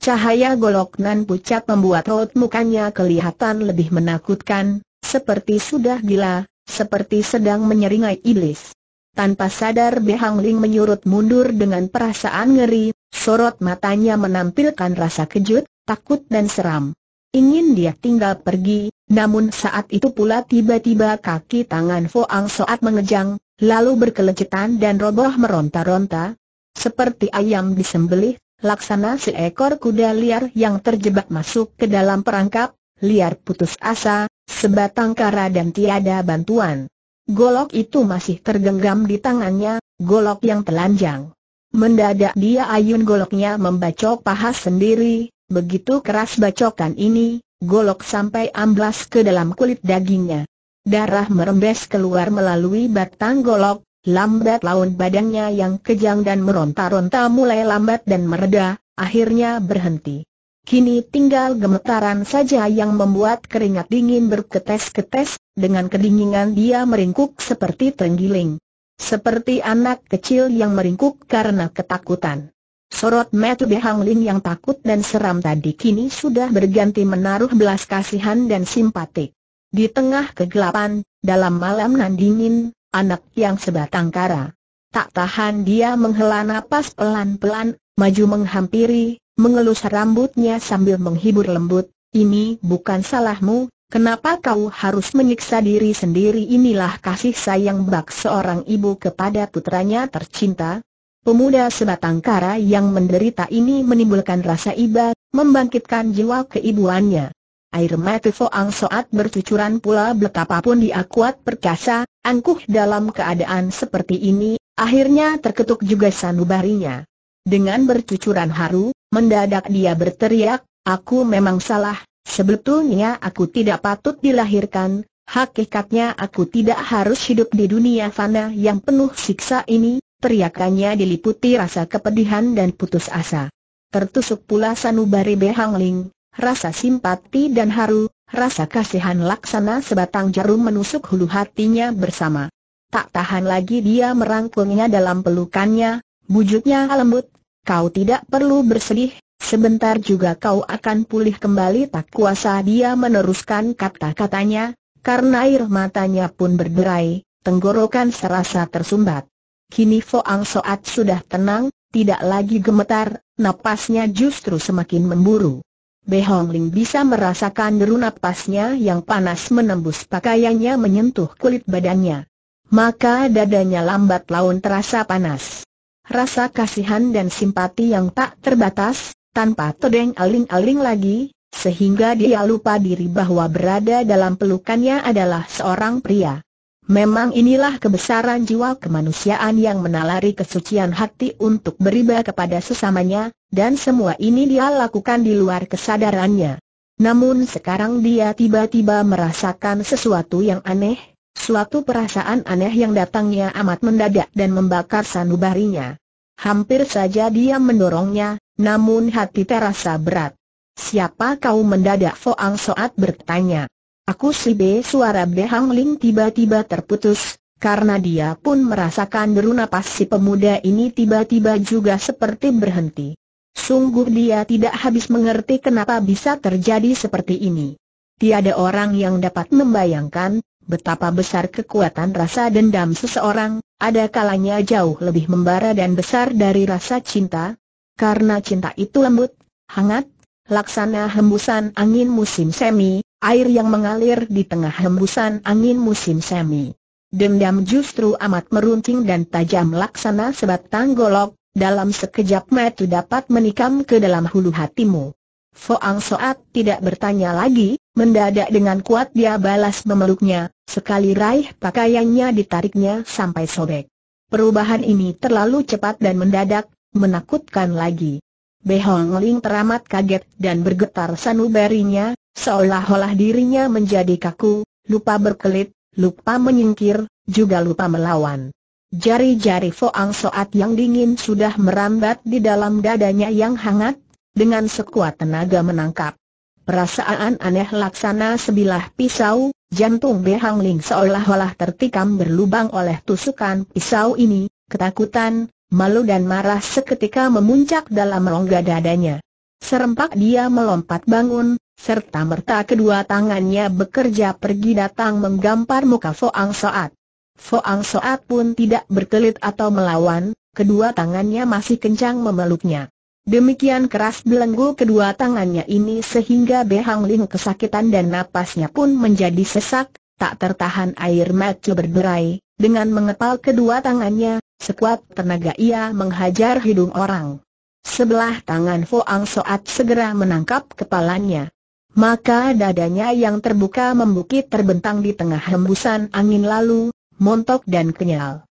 A: Cahaya golok nan pucat membuat raut mukanya kelihatan lebih menakutkan, seperti sudah gila, seperti sedang menyeringai iblis. Tanpa sadar Behang Ling menyurut mundur dengan perasaan ngeri, sorot matanya menampilkan rasa kejut, takut dan seram. Ingin dia tinggal pergi, namun saat itu pula tiba-tiba kaki tangan Foang Soat mengejang, lalu berkelecetan dan roboh meronta-ronta. Seperti ayam disembelih, laksana seekor kuda liar yang terjebak masuk ke dalam perangkap, liar putus asa, sebatang kara dan tiada bantuan. Golok itu masih tergenggam di tangannya, golok yang telanjang. Mendadak dia ayun goloknya membacok paha sendiri, begitu keras bacokan ini, golok sampai amblas ke dalam kulit dagingnya. Darah merembes keluar melalui batang golok, lambat laun badannya yang kejang dan meronta-ronta mulai lambat dan mereda, akhirnya berhenti. Kini tinggal gemetaran saja yang membuat keringat dingin berketes-ketes, dengan kedinginan dia meringkuk seperti tenggiling. Seperti anak kecil yang meringkuk karena ketakutan. Sorot mata Behangling yang takut dan seram tadi kini sudah berganti menaruh belas kasihan dan simpatik. Di tengah kegelapan, dalam malam nan dingin, anak yang sebatang kara. Tak tahan dia menghela napas pelan-pelan, maju menghampiri, mengelus rambutnya sambil menghibur lembut, ini bukan salahmu, kenapa kau harus menyiksa diri sendiri inilah kasih sayang bak seorang ibu kepada putranya tercinta. Pemuda sebatang kara yang menderita ini menimbulkan rasa iba, membangkitkan jiwa keibuannya. Air mata Foang Soat bercucuran pula betapapun dia kuat perkasa, angkuh dalam keadaan seperti ini, akhirnya terketuk juga sanubarinya. Dengan bercucuran haru, Mendadak dia berteriak, aku memang salah, sebetulnya aku tidak patut dilahirkan, hakikatnya aku tidak harus hidup di dunia fana yang penuh siksa ini, teriakannya diliputi rasa kepedihan dan putus asa. Tertusuk pula sanubari behangling, rasa simpati dan haru, rasa kasihan laksana sebatang jarum menusuk hulu hatinya bersama. Tak tahan lagi dia merangkulnya dalam pelukannya, bujuknya lembut, Kau tidak perlu bersedih, sebentar juga kau akan pulih kembali tak kuasa dia meneruskan kata-katanya, karena air matanya pun berderai, tenggorokan serasa tersumbat. Kini Foang Soat sudah tenang, tidak lagi gemetar, napasnya justru semakin memburu. Behong Ling bisa merasakan deru napasnya yang panas menembus pakaiannya menyentuh kulit badannya. Maka dadanya lambat laun terasa panas rasa kasihan dan simpati yang tak terbatas, tanpa todeng aling-aling lagi, sehingga dia lupa diri bahwa berada dalam pelukannya adalah seorang pria. Memang inilah kebesaran jiwa kemanusiaan yang menalari kesucian hati untuk beribadah kepada sesamanya, dan semua ini dia lakukan di luar kesadarannya. Namun sekarang dia tiba-tiba merasakan sesuatu yang aneh, Suatu perasaan aneh yang datangnya amat mendadak dan membakar sanubarinya. Hampir saja dia mendorongnya, namun hati terasa berat. Siapa kau mendadak Foang Soat bertanya. Aku si B suara B Hang Ling tiba-tiba terputus, karena dia pun merasakan deru napas si pemuda ini tiba-tiba juga seperti berhenti. Sungguh dia tidak habis mengerti kenapa bisa terjadi seperti ini. Tiada orang yang dapat membayangkan, Betapa besar kekuatan rasa dendam seseorang, ada kalanya jauh lebih membara dan besar dari rasa cinta, karena cinta itu lembut, hangat, laksana hembusan angin musim semi, air yang mengalir di tengah hembusan angin musim semi. Dendam justru amat meruncing dan tajam laksana sebatang golok, dalam sekejap mata dapat menikam ke dalam hulu hatimu. Foang Soat tidak bertanya lagi, mendadak dengan kuat dia balas memeluknya, sekali raih pakaiannya ditariknya sampai sobek. Perubahan ini terlalu cepat dan mendadak, menakutkan lagi. Behong Ling teramat kaget dan bergetar sanubarinya, seolah-olah dirinya menjadi kaku, lupa berkelit, lupa menyingkir, juga lupa melawan. Jari-jari Foang Soat yang dingin sudah merambat di dalam dadanya yang hangat, dengan sekuat tenaga menangkap. Perasaan aneh laksana sebilah pisau, jantung Behang Ling seolah-olah tertikam berlubang oleh tusukan pisau ini, ketakutan, malu dan marah seketika memuncak dalam rongga dadanya. Serempak dia melompat bangun, serta merta kedua tangannya bekerja pergi datang menggampar muka Foang Soat. Foang Soat pun tidak berkelit atau melawan, kedua tangannya masih kencang memeluknya. Demikian keras belenggu kedua tangannya ini sehingga Behang Ling kesakitan dan napasnya pun menjadi sesak, tak tertahan air mata berderai, dengan mengepal kedua tangannya, sekuat tenaga ia menghajar hidung orang. Sebelah tangan Foang Soat segera menangkap kepalanya. Maka dadanya yang terbuka membukit terbentang di tengah hembusan angin lalu, montok dan kenyal.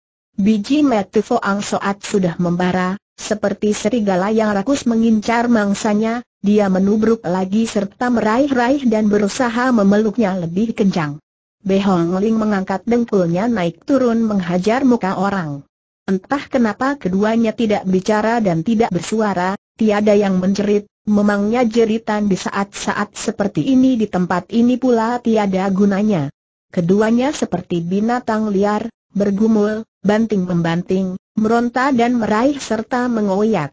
A: Biji metu ang Soat sudah membara, seperti serigala yang rakus mengincar mangsanya, dia menubruk lagi serta meraih-raih dan berusaha memeluknya lebih kencang. Behong Ling mengangkat dengkulnya naik turun menghajar muka orang. Entah kenapa keduanya tidak bicara dan tidak bersuara, tiada yang menjerit, memangnya jeritan di saat-saat seperti ini di tempat ini pula tiada gunanya. Keduanya seperti binatang liar, bergumul, banting-membanting, meronta dan meraih serta mengoyak.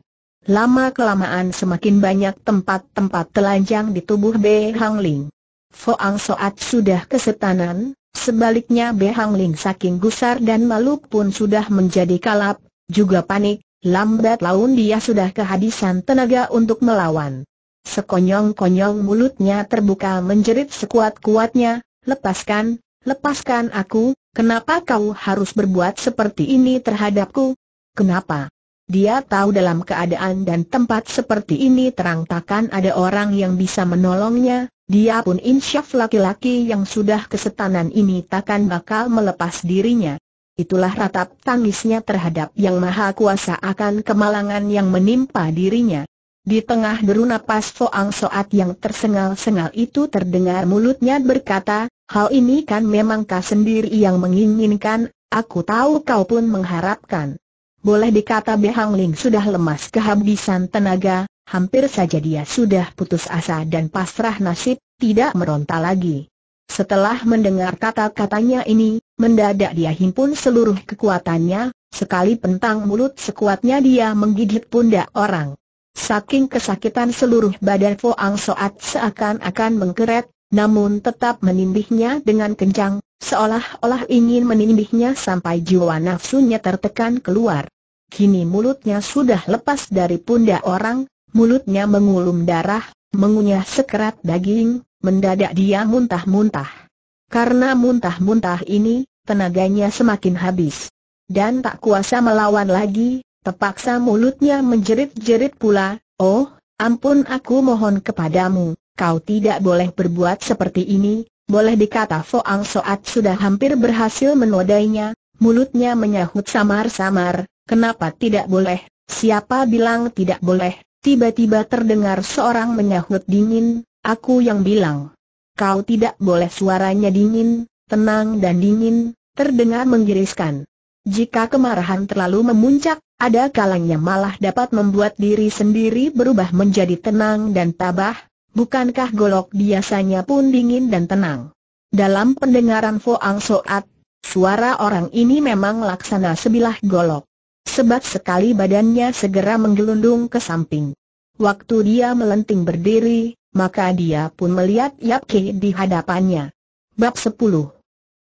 A: Lama-kelamaan semakin banyak tempat-tempat telanjang di tubuh Be Hang Ling. Foang Soat sudah kesetanan, sebaliknya Be Hang Ling saking gusar dan malu pun sudah menjadi kalap, juga panik, lambat laun dia sudah kehabisan tenaga untuk melawan. Sekonyong-konyong mulutnya terbuka menjerit sekuat-kuatnya, lepaskan, lepaskan aku, Kenapa kau harus berbuat seperti ini terhadapku? Kenapa? Dia tahu dalam keadaan dan tempat seperti ini terang takkan ada orang yang bisa menolongnya, dia pun insyaf laki-laki yang sudah kesetanan ini takkan bakal melepas dirinya. Itulah ratap tangisnya terhadap yang maha kuasa akan kemalangan yang menimpa dirinya. Di tengah deru napas Foang Soat yang tersengal-sengal itu terdengar mulutnya berkata, Hal ini kan memang kau sendiri yang menginginkan, aku tahu kau pun mengharapkan. Boleh dikata Behang Ling sudah lemas kehabisan tenaga, hampir saja dia sudah putus asa dan pasrah nasib, tidak meronta lagi. Setelah mendengar kata-katanya ini, mendadak dia himpun seluruh kekuatannya, sekali pentang mulut sekuatnya dia menggigit pundak orang. Saking kesakitan seluruh badan Fo Ang Soat seakan-akan mengkeret, namun tetap menindihnya dengan kencang, seolah-olah ingin menindihnya sampai jiwa nafsunya tertekan keluar. Kini mulutnya sudah lepas dari pundak orang, mulutnya mengulum darah, mengunyah sekerat daging, mendadak dia muntah-muntah. Karena muntah-muntah ini, tenaganya semakin habis. Dan tak kuasa melawan lagi, terpaksa mulutnya menjerit-jerit pula, Oh, ampun aku mohon kepadamu, kau tidak boleh berbuat seperti ini, boleh dikata Foang Soat sudah hampir berhasil menodainya, mulutnya menyahut samar-samar, kenapa tidak boleh, siapa bilang tidak boleh, tiba-tiba terdengar seorang menyahut dingin, aku yang bilang. Kau tidak boleh suaranya dingin, tenang dan dingin, terdengar menggiriskan. Jika kemarahan terlalu memuncak, ada kalanya malah dapat membuat diri sendiri berubah menjadi tenang dan tabah, bukankah golok biasanya pun dingin dan tenang? Dalam pendengaran Foang Soat, suara orang ini memang laksana sebilah golok. Sebab sekali badannya segera menggelundung ke samping. Waktu dia melenting berdiri, maka dia pun melihat Yap Kei di hadapannya. Bab 10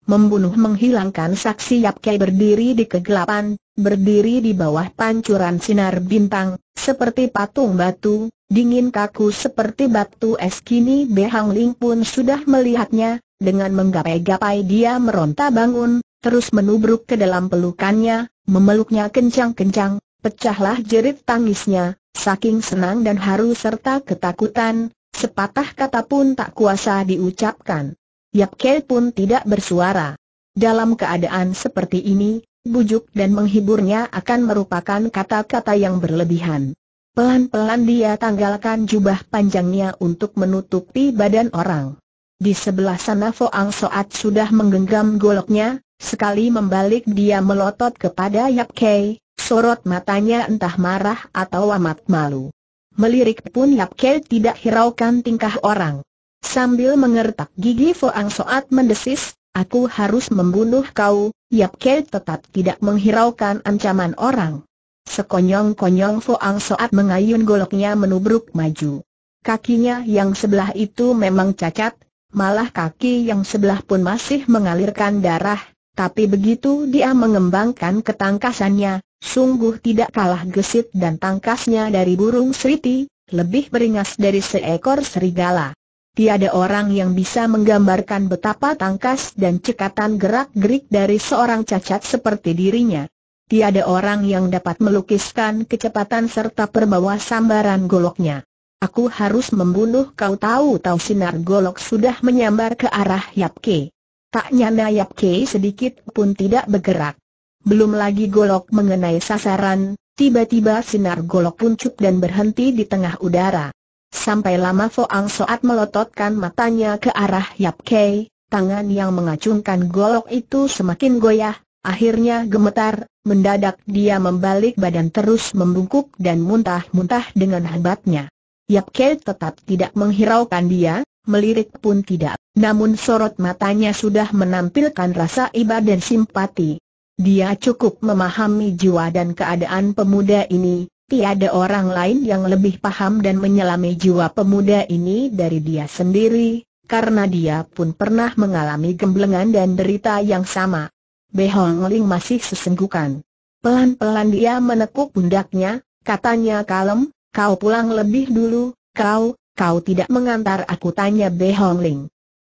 A: Membunuh menghilangkan saksi Yap Kei berdiri di kegelapan, berdiri di bawah pancuran sinar bintang, seperti patung batu, dingin kaku seperti batu es kini Behang Ling pun sudah melihatnya, dengan menggapai-gapai dia meronta bangun, terus menubruk ke dalam pelukannya, memeluknya kencang-kencang, pecahlah jerit tangisnya, saking senang dan haru serta ketakutan, sepatah kata pun tak kuasa diucapkan. Yap Kei pun tidak bersuara. Dalam keadaan seperti ini, bujuk dan menghiburnya akan merupakan kata-kata yang berlebihan. Pelan-pelan dia tanggalkan jubah panjangnya untuk menutupi badan orang. Di sebelah sana Foang Soat sudah menggenggam goloknya, sekali membalik dia melotot kepada Yap Kei, sorot matanya entah marah atau amat malu. Melirik pun Yap Kei tidak hiraukan tingkah orang. Sambil mengertak gigi Foang Soat mendesis, Aku harus membunuh kau, Yap Ke tetap tidak menghiraukan ancaman orang. Sekonyong-konyong Fuang Soat mengayun goloknya menubruk maju. Kakinya yang sebelah itu memang cacat, malah kaki yang sebelah pun masih mengalirkan darah, tapi begitu dia mengembangkan ketangkasannya, sungguh tidak kalah gesit dan tangkasnya dari burung seriti, lebih beringas dari seekor serigala tiada orang yang bisa menggambarkan betapa tangkas dan cekatan gerak-gerik dari seorang cacat seperti dirinya. Tiada orang yang dapat melukiskan kecepatan serta perbawa sambaran goloknya. Aku harus membunuh kau tahu-tahu sinar golok sudah menyambar ke arah Yap Ke. Tak nyana Yap Ke sedikit pun tidak bergerak. Belum lagi golok mengenai sasaran, tiba-tiba sinar golok puncup dan berhenti di tengah udara. Sampai lama Foang Soat melototkan matanya ke arah Yap Kei, tangan yang mengacungkan golok itu semakin goyah, akhirnya gemetar, mendadak dia membalik badan terus membungkuk dan muntah-muntah dengan hebatnya. Yap Kei tetap tidak menghiraukan dia, melirik pun tidak, namun sorot matanya sudah menampilkan rasa iba dan simpati. Dia cukup memahami jiwa dan keadaan pemuda ini, Tiada orang lain yang lebih paham dan menyelami jiwa pemuda ini dari dia sendiri, karena dia pun pernah mengalami gemblengan dan derita yang sama. Behong Ling masih sesenggukan. Pelan-pelan dia menekuk pundaknya, katanya kalem, kau pulang lebih dulu, kau, kau tidak mengantar aku tanya Behong Ling.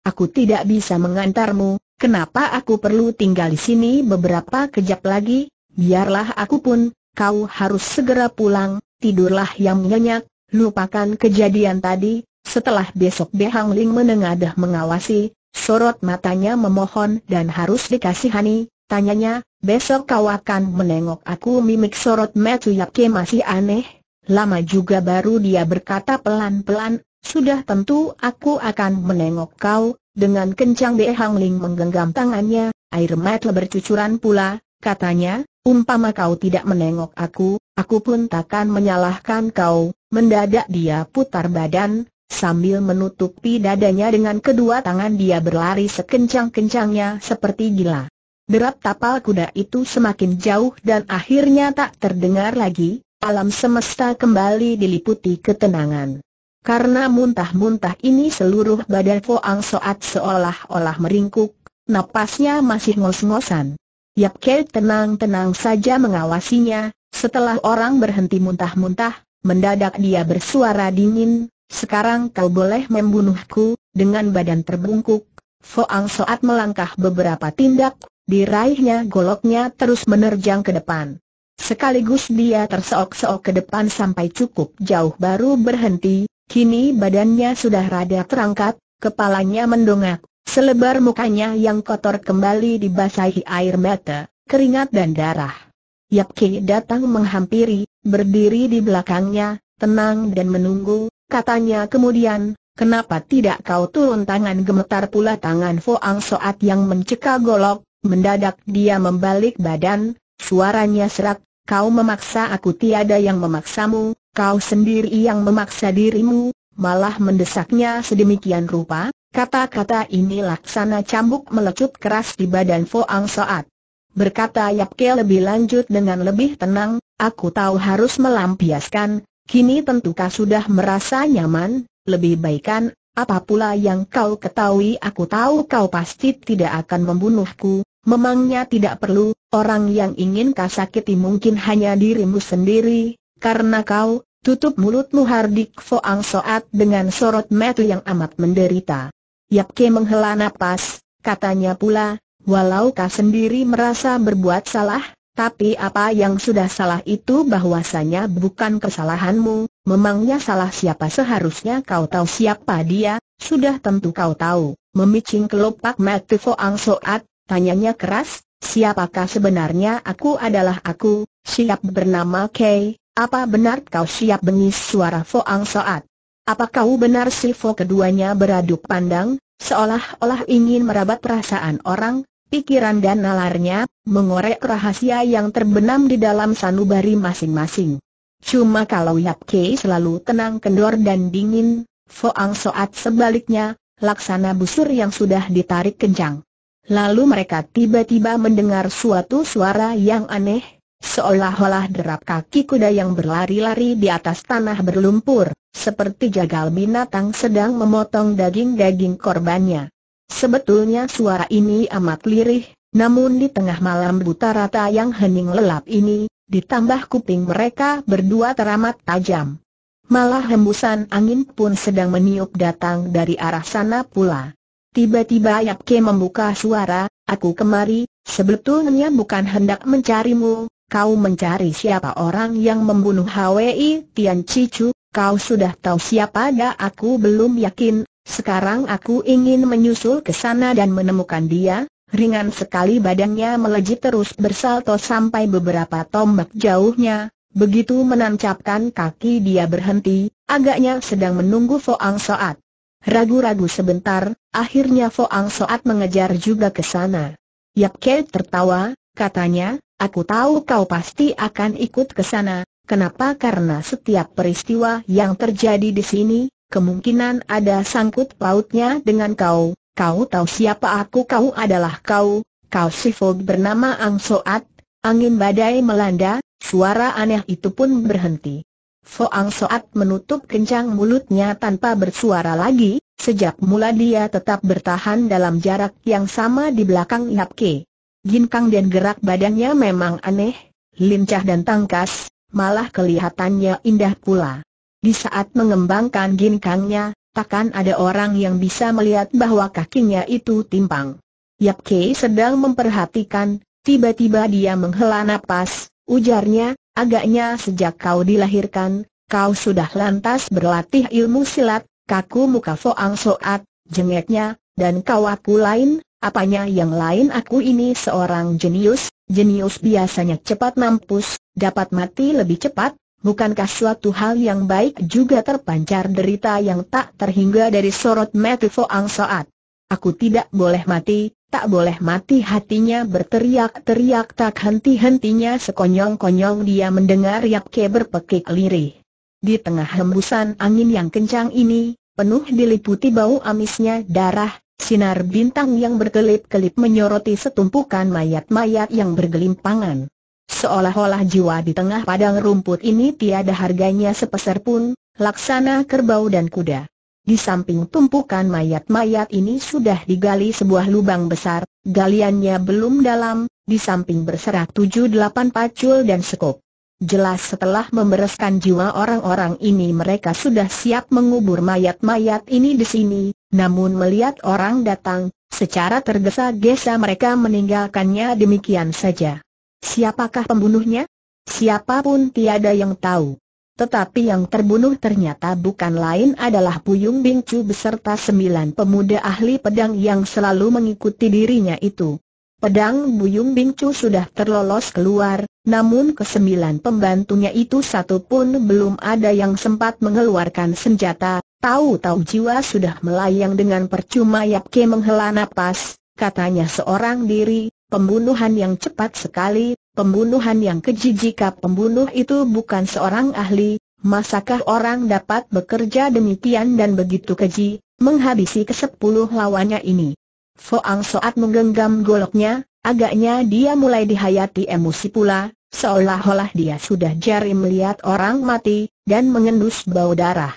A: Aku tidak bisa mengantarmu, kenapa aku perlu tinggal di sini beberapa kejap lagi, biarlah aku pun, kau harus segera pulang, tidurlah yang nyenyak, lupakan kejadian tadi. Setelah besok Behang Ling menengadah mengawasi, sorot matanya memohon dan harus dikasihani, tanyanya, besok kau akan menengok aku mimik sorot Metu Yapke masih aneh, lama juga baru dia berkata pelan-pelan, sudah tentu aku akan menengok kau, dengan kencang Behang Ling menggenggam tangannya, air mata bercucuran pula, katanya, Umpama kau tidak menengok aku, aku pun takkan menyalahkan kau. Mendadak dia putar badan, sambil menutupi dadanya dengan kedua tangan dia berlari sekencang-kencangnya seperti gila. Derap tapal kuda itu semakin jauh dan akhirnya tak terdengar lagi, alam semesta kembali diliputi ketenangan. Karena muntah-muntah ini seluruh badan Ang Soat seolah-olah meringkuk, napasnya masih ngos-ngosan. Yap Kei tenang-tenang saja mengawasinya, setelah orang berhenti muntah-muntah, mendadak dia bersuara dingin, sekarang kau boleh membunuhku, dengan badan terbungkuk. Foang Soat melangkah beberapa tindak, diraihnya goloknya terus menerjang ke depan. Sekaligus dia terseok-seok ke depan sampai cukup jauh baru berhenti, kini badannya sudah rada terangkat, kepalanya mendongak, Selebar mukanya yang kotor kembali dibasahi air mata, keringat dan darah. Yap Ki datang menghampiri, berdiri di belakangnya, tenang dan menunggu, katanya kemudian, Kenapa tidak kau turun tangan gemetar pula tangan Foang Soat yang mencekal golok, mendadak dia membalik badan, suaranya serak, kau memaksa aku tiada yang memaksamu, kau sendiri yang memaksa dirimu, malah mendesaknya sedemikian rupa, Kata-kata ini laksana cambuk melecut keras di badan Foang Soat. Berkata Yap Ke lebih lanjut dengan lebih tenang, aku tahu harus melampiaskan, kini tentukah sudah merasa nyaman, lebih baikkan. apa pula yang kau ketahui aku tahu kau pasti tidak akan membunuhku, memangnya tidak perlu, orang yang ingin kau sakiti mungkin hanya dirimu sendiri, karena kau, tutup mulutmu Hardik Foang Soat dengan sorot metu yang amat menderita. Yap Ke menghela nafas, katanya pula, walau kau sendiri merasa berbuat salah, tapi apa yang sudah salah itu bahwasanya bukan kesalahanmu, memangnya salah siapa seharusnya kau tahu siapa dia, sudah tentu kau tahu. Memicing kelopak mata Foang Soat, tanyanya keras, siapakah sebenarnya aku adalah aku, siap bernama Kei, apa benar kau siap bengis suara Foang Soat? Apa kau benar Sifo keduanya beradu pandang, seolah-olah ingin merabat perasaan orang, pikiran dan nalarnya, mengorek rahasia yang terbenam di dalam sanubari masing-masing. Cuma kalau Yap Kei selalu tenang kendor dan dingin, Fo Ang Soat sebaliknya, laksana busur yang sudah ditarik kencang. Lalu mereka tiba-tiba mendengar suatu suara yang aneh, seolah-olah derap kaki kuda yang berlari-lari di atas tanah berlumpur, seperti jagal binatang sedang memotong daging-daging korbannya. Sebetulnya suara ini amat lirih, namun di tengah malam buta rata yang hening lelap ini, ditambah kuping mereka berdua teramat tajam. Malah hembusan angin pun sedang meniup datang dari arah sana pula. Tiba-tiba Yapke membuka suara, aku kemari, sebetulnya bukan hendak mencarimu, Kau mencari siapa orang yang membunuh Hwi Tian Cicu, kau sudah tahu siapa dia ya? aku belum yakin, sekarang aku ingin menyusul ke sana dan menemukan dia, ringan sekali badannya melejit terus bersalto sampai beberapa tombak jauhnya, begitu menancapkan kaki dia berhenti, agaknya sedang menunggu Foang Soat. Ragu-ragu sebentar, akhirnya Foang Soat mengejar juga ke sana. Yap Kei tertawa, katanya, Aku tahu kau pasti akan ikut ke sana, kenapa? Karena setiap peristiwa yang terjadi di sini, kemungkinan ada sangkut pautnya dengan kau. Kau tahu siapa aku? Kau adalah kau. Kau si bernama Ang Soat. Angin badai melanda, suara aneh itu pun berhenti. Ang Soat menutup kencang mulutnya tanpa bersuara lagi, sejak mula dia tetap bertahan dalam jarak yang sama di belakang Yap Ke kang dan gerak badannya memang aneh, lincah dan tangkas, malah kelihatannya indah pula. Di saat mengembangkan kangnya, takkan ada orang yang bisa melihat bahwa kakinya itu timpang. Yap Kei sedang memperhatikan, tiba-tiba dia menghela napas, ujarnya, agaknya sejak kau dilahirkan, kau sudah lantas berlatih ilmu silat, kaku muka Foang Soat, jengeknya, dan kawaku lain, Apanya yang lain aku ini seorang jenius, jenius biasanya cepat mampus, dapat mati lebih cepat, bukankah suatu hal yang baik juga terpancar derita yang tak terhingga dari sorot mata Foang Soat? Aku tidak boleh mati, tak boleh mati hatinya berteriak-teriak tak henti-hentinya sekonyong-konyong dia mendengar Yakke berpekik lirih. Di tengah hembusan angin yang kencang ini, penuh diliputi bau amisnya darah, Sinar bintang yang berkelip-kelip menyoroti setumpukan mayat-mayat yang bergelimpangan. Seolah-olah jiwa di tengah padang rumput ini tiada harganya sepeser pun, laksana kerbau dan kuda. Di samping tumpukan mayat-mayat ini sudah digali sebuah lubang besar, galiannya belum dalam, di samping berserak tujuh delapan pacul dan sekop. Jelas setelah membereskan jiwa orang-orang ini mereka sudah siap mengubur mayat-mayat ini di sini, namun melihat orang datang, secara tergesa-gesa mereka meninggalkannya demikian saja. Siapakah pembunuhnya? Siapapun tiada yang tahu. Tetapi yang terbunuh ternyata bukan lain adalah Puyung Bingcu beserta sembilan pemuda ahli pedang yang selalu mengikuti dirinya itu. Pedang Buyung Bingcu sudah terlolos keluar, namun kesembilan pembantunya itu satu pun belum ada yang sempat mengeluarkan senjata, tahu-tahu jiwa sudah melayang dengan percuma Yap Yapke menghela napas, katanya seorang diri, pembunuhan yang cepat sekali, pembunuhan yang keji jika pembunuh itu bukan seorang ahli, masakah orang dapat bekerja demikian dan begitu keji, menghabisi kesepuluh lawannya ini. Foang Soat menggenggam goloknya, agaknya dia mulai dihayati emosi pula, seolah-olah dia sudah jari melihat orang mati, dan mengendus bau darah.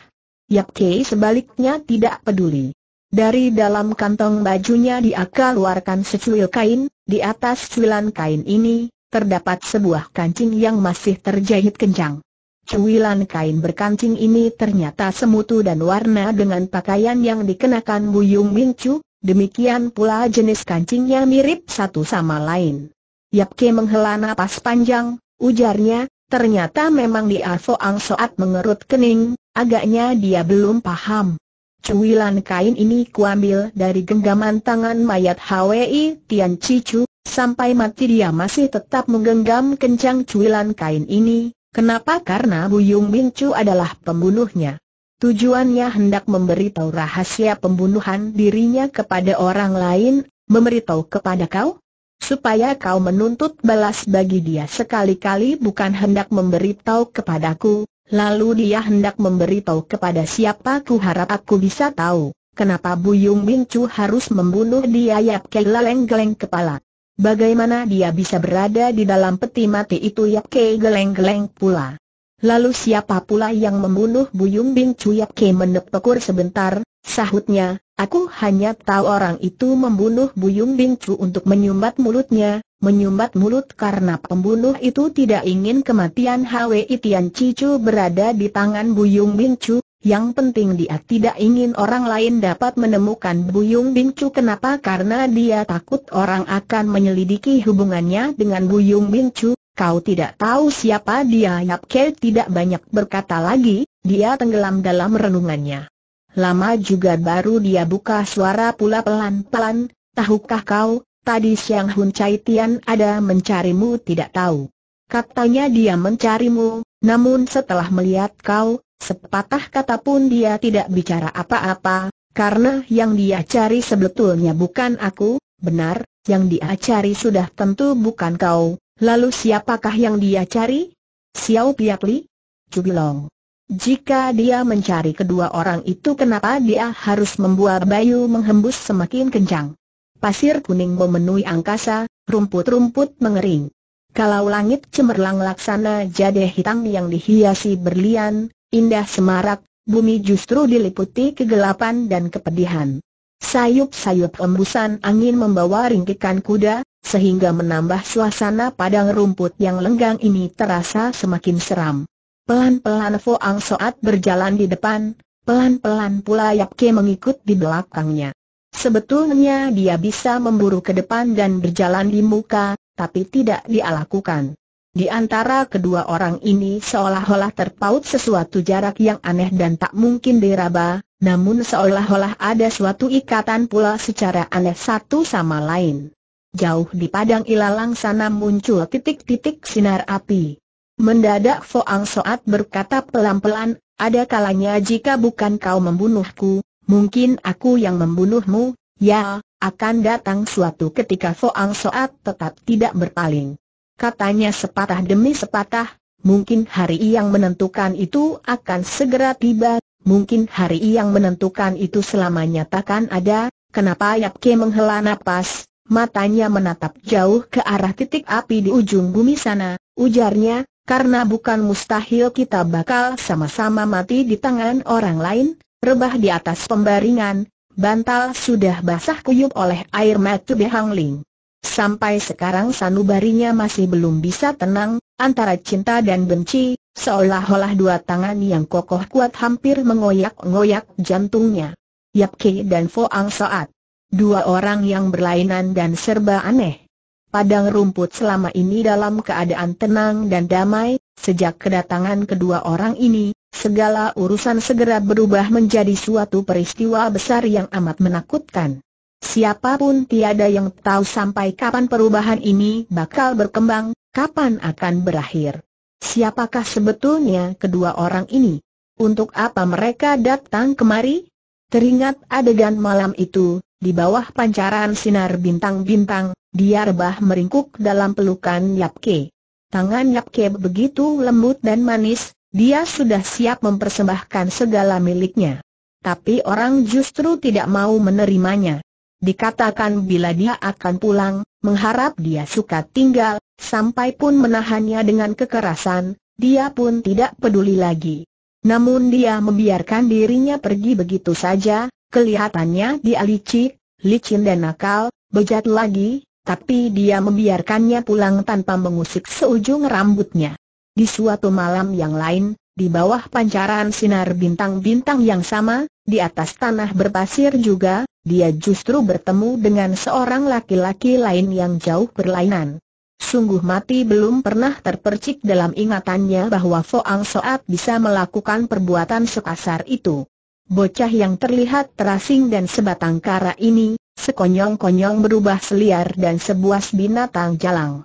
A: Yap Kei sebaliknya tidak peduli. Dari dalam kantong bajunya dia keluarkan secuil kain, di atas cuilan kain ini, terdapat sebuah kancing yang masih terjahit kencang. Cuilan kain berkancing ini ternyata semutu dan warna dengan pakaian yang dikenakan Buyung Mincu, Demikian pula jenis kancingnya mirip satu sama lain. Yap Yapke menghela nafas panjang, ujarnya, ternyata memang di Foang Soat mengerut kening, agaknya dia belum paham. Cuilan kain ini kuambil dari genggaman tangan mayat Hwi Tian Cicu, sampai mati dia masih tetap menggenggam kencang cuilan kain ini, kenapa karena Buyung Mincu adalah pembunuhnya. Tujuannya hendak memberitahu rahasia pembunuhan dirinya kepada orang lain, memberitahu kepada kau? Supaya kau menuntut balas bagi dia sekali-kali bukan hendak memberitahu kepadaku, lalu dia hendak memberitahu kepada siapa ku harap aku bisa tahu, kenapa Buyung Mincu harus membunuh dia Yap Kei geleng-geleng kepala. Bagaimana dia bisa berada di dalam peti mati itu Yap Kei geleng-geleng pula. Lalu siapa pula yang membunuh Buyung Bing Yap Ke menepekur sebentar, sahutnya, aku hanya tahu orang itu membunuh Buyung Bing untuk menyumbat mulutnya, menyumbat mulut karena pembunuh itu tidak ingin kematian Hwe Itian Cicu berada di tangan Buyung Bing yang penting dia tidak ingin orang lain dapat menemukan Buyung Bing Cu kenapa karena dia takut orang akan menyelidiki hubungannya dengan Buyung Bing Cu. Kau tidak tahu siapa dia Yap Ke tidak banyak berkata lagi, dia tenggelam dalam renungannya. Lama juga baru dia buka suara pula pelan-pelan, tahukah kau, tadi siang Hun Chai Tian ada mencarimu tidak tahu. Katanya dia mencarimu, namun setelah melihat kau, sepatah kata pun dia tidak bicara apa-apa, karena yang dia cari sebetulnya bukan aku, benar, yang dia cari sudah tentu bukan kau, Lalu siapakah yang dia cari? Xiao Piak Cubilong. Jika dia mencari kedua orang itu kenapa dia harus membuat bayu menghembus semakin kencang? Pasir kuning memenuhi angkasa, rumput-rumput mengering. Kalau langit cemerlang laksana jadi hitam yang dihiasi berlian, indah semarak, bumi justru diliputi kegelapan dan kepedihan. Sayup-sayup embusan angin membawa ringkikan kuda, sehingga menambah suasana padang rumput yang lenggang ini terasa semakin seram. Pelan-pelan Fo Ang Soat berjalan di depan, pelan-pelan pula Yap Ke mengikut di belakangnya. Sebetulnya dia bisa memburu ke depan dan berjalan di muka, tapi tidak dia lakukan. Di antara kedua orang ini seolah-olah terpaut sesuatu jarak yang aneh dan tak mungkin diraba, namun seolah-olah ada suatu ikatan pula secara aneh satu sama lain. Jauh di padang ilalang sana muncul titik-titik sinar api. Mendadak Foang Soat berkata pelan-pelan, ada kalanya jika bukan kau membunuhku, mungkin aku yang membunuhmu, ya, akan datang suatu ketika Foang Soat tetap tidak berpaling. Katanya sepatah demi sepatah, mungkin hari yang menentukan itu akan segera tiba, mungkin hari yang menentukan itu selamanya takkan ada, kenapa Yap Ke menghela nafas, matanya menatap jauh ke arah titik api di ujung bumi sana, ujarnya, karena bukan mustahil kita bakal sama-sama mati di tangan orang lain, rebah di atas pembaringan, bantal sudah basah kuyup oleh air mata Behang Ling. Sampai sekarang sanubarinya masih belum bisa tenang, antara cinta dan benci, Seolah-olah dua tangan yang kokoh kuat hampir mengoyak-ngoyak jantungnya. Yap Ke dan Foang Saat. Dua orang yang berlainan dan serba aneh. Padang rumput selama ini dalam keadaan tenang dan damai, sejak kedatangan kedua orang ini, segala urusan segera berubah menjadi suatu peristiwa besar yang amat menakutkan. Siapapun tiada yang tahu sampai kapan perubahan ini bakal berkembang, kapan akan berakhir. Siapakah sebetulnya kedua orang ini? Untuk apa mereka datang kemari? Teringat adegan malam itu, di bawah pancaran sinar bintang-bintang, dia rebah meringkuk dalam pelukan Yapke. Tangan Yapke begitu lembut dan manis, dia sudah siap mempersembahkan segala miliknya. Tapi orang justru tidak mau menerimanya. Dikatakan bila dia akan pulang, mengharap dia suka tinggal, sampai pun menahannya dengan kekerasan, dia pun tidak peduli lagi. Namun dia membiarkan dirinya pergi begitu saja, kelihatannya dia licik, licin dan nakal, bejat lagi, tapi dia membiarkannya pulang tanpa mengusik seujung rambutnya. Di suatu malam yang lain, di bawah pancaran sinar bintang-bintang yang sama, di atas tanah berpasir juga, dia justru bertemu dengan seorang laki-laki lain yang jauh berlainan. Sungguh mati belum pernah terpercik dalam ingatannya bahwa Foang Soat bisa melakukan perbuatan sekasar itu. Bocah yang terlihat terasing dan sebatang kara ini, sekonyong-konyong berubah seliar dan sebuah binatang jalang.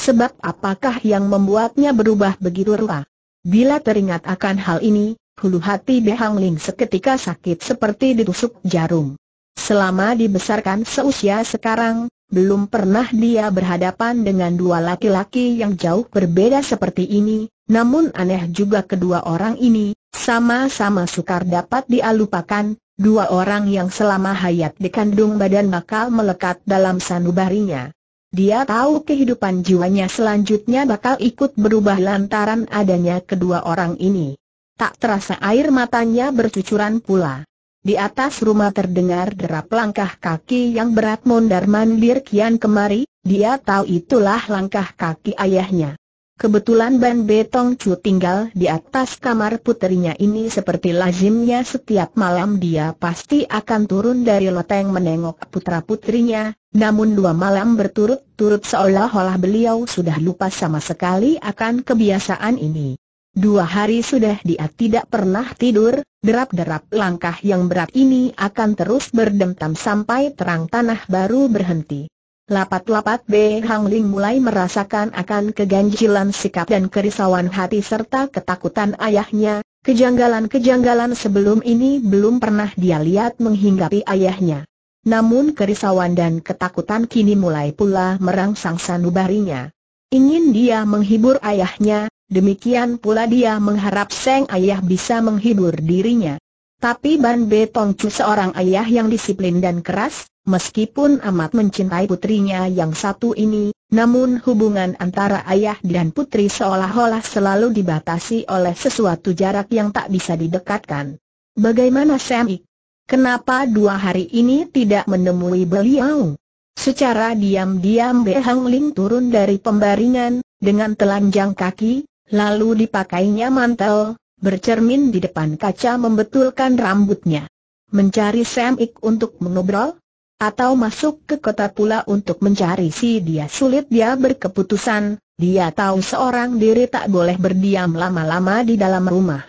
A: Sebab apakah yang membuatnya berubah begitu rupa? Bila teringat akan hal ini, hulu hati Behang Ling seketika sakit seperti ditusuk jarum. Selama dibesarkan seusia sekarang, belum pernah dia berhadapan dengan dua laki-laki yang jauh berbeda seperti ini, namun aneh juga kedua orang ini, sama-sama sukar dapat dialupakan, dua orang yang selama hayat dikandung badan bakal melekat dalam sanubarinya. Dia tahu kehidupan jiwanya selanjutnya bakal ikut berubah lantaran adanya kedua orang ini. Tak terasa air matanya bercucuran pula. Di atas rumah terdengar derap langkah kaki yang berat mondar-mandir kian kemari, dia tahu itulah langkah kaki ayahnya. Kebetulan Ban Betong Chu tinggal di atas kamar puterinya ini seperti lazimnya setiap malam dia pasti akan turun dari loteng menengok putra-putrinya, namun dua malam berturut-turut seolah-olah beliau sudah lupa sama sekali akan kebiasaan ini. Dua hari sudah dia tidak pernah tidur, derap-derap langkah yang berat ini akan terus berdentam sampai terang tanah baru berhenti. Lapat-lapat B. Hang Ling mulai merasakan akan keganjilan sikap dan kerisauan hati serta ketakutan ayahnya, kejanggalan-kejanggalan sebelum ini belum pernah dia lihat menghinggapi ayahnya. Namun kerisauan dan ketakutan kini mulai pula merangsang sanubarinya. Ingin dia menghibur ayahnya, demikian pula dia mengharap Seng Ayah bisa menghibur dirinya. Tapi Ban Betong Chu seorang ayah yang disiplin dan keras, meskipun amat mencintai putrinya yang satu ini, namun hubungan antara ayah dan putri seolah-olah selalu dibatasi oleh sesuatu jarak yang tak bisa didekatkan. Bagaimana Sam Ik? Kenapa dua hari ini tidak menemui beliau? Secara diam-diam Be Hang Ling turun dari pembaringan, dengan telanjang kaki, Lalu dipakainya mantel, bercermin di depan kaca membetulkan rambutnya. Mencari Sam Ik untuk mengobrol? Atau masuk ke kota pula untuk mencari si dia sulit dia berkeputusan, dia tahu seorang diri tak boleh berdiam lama-lama di dalam rumah.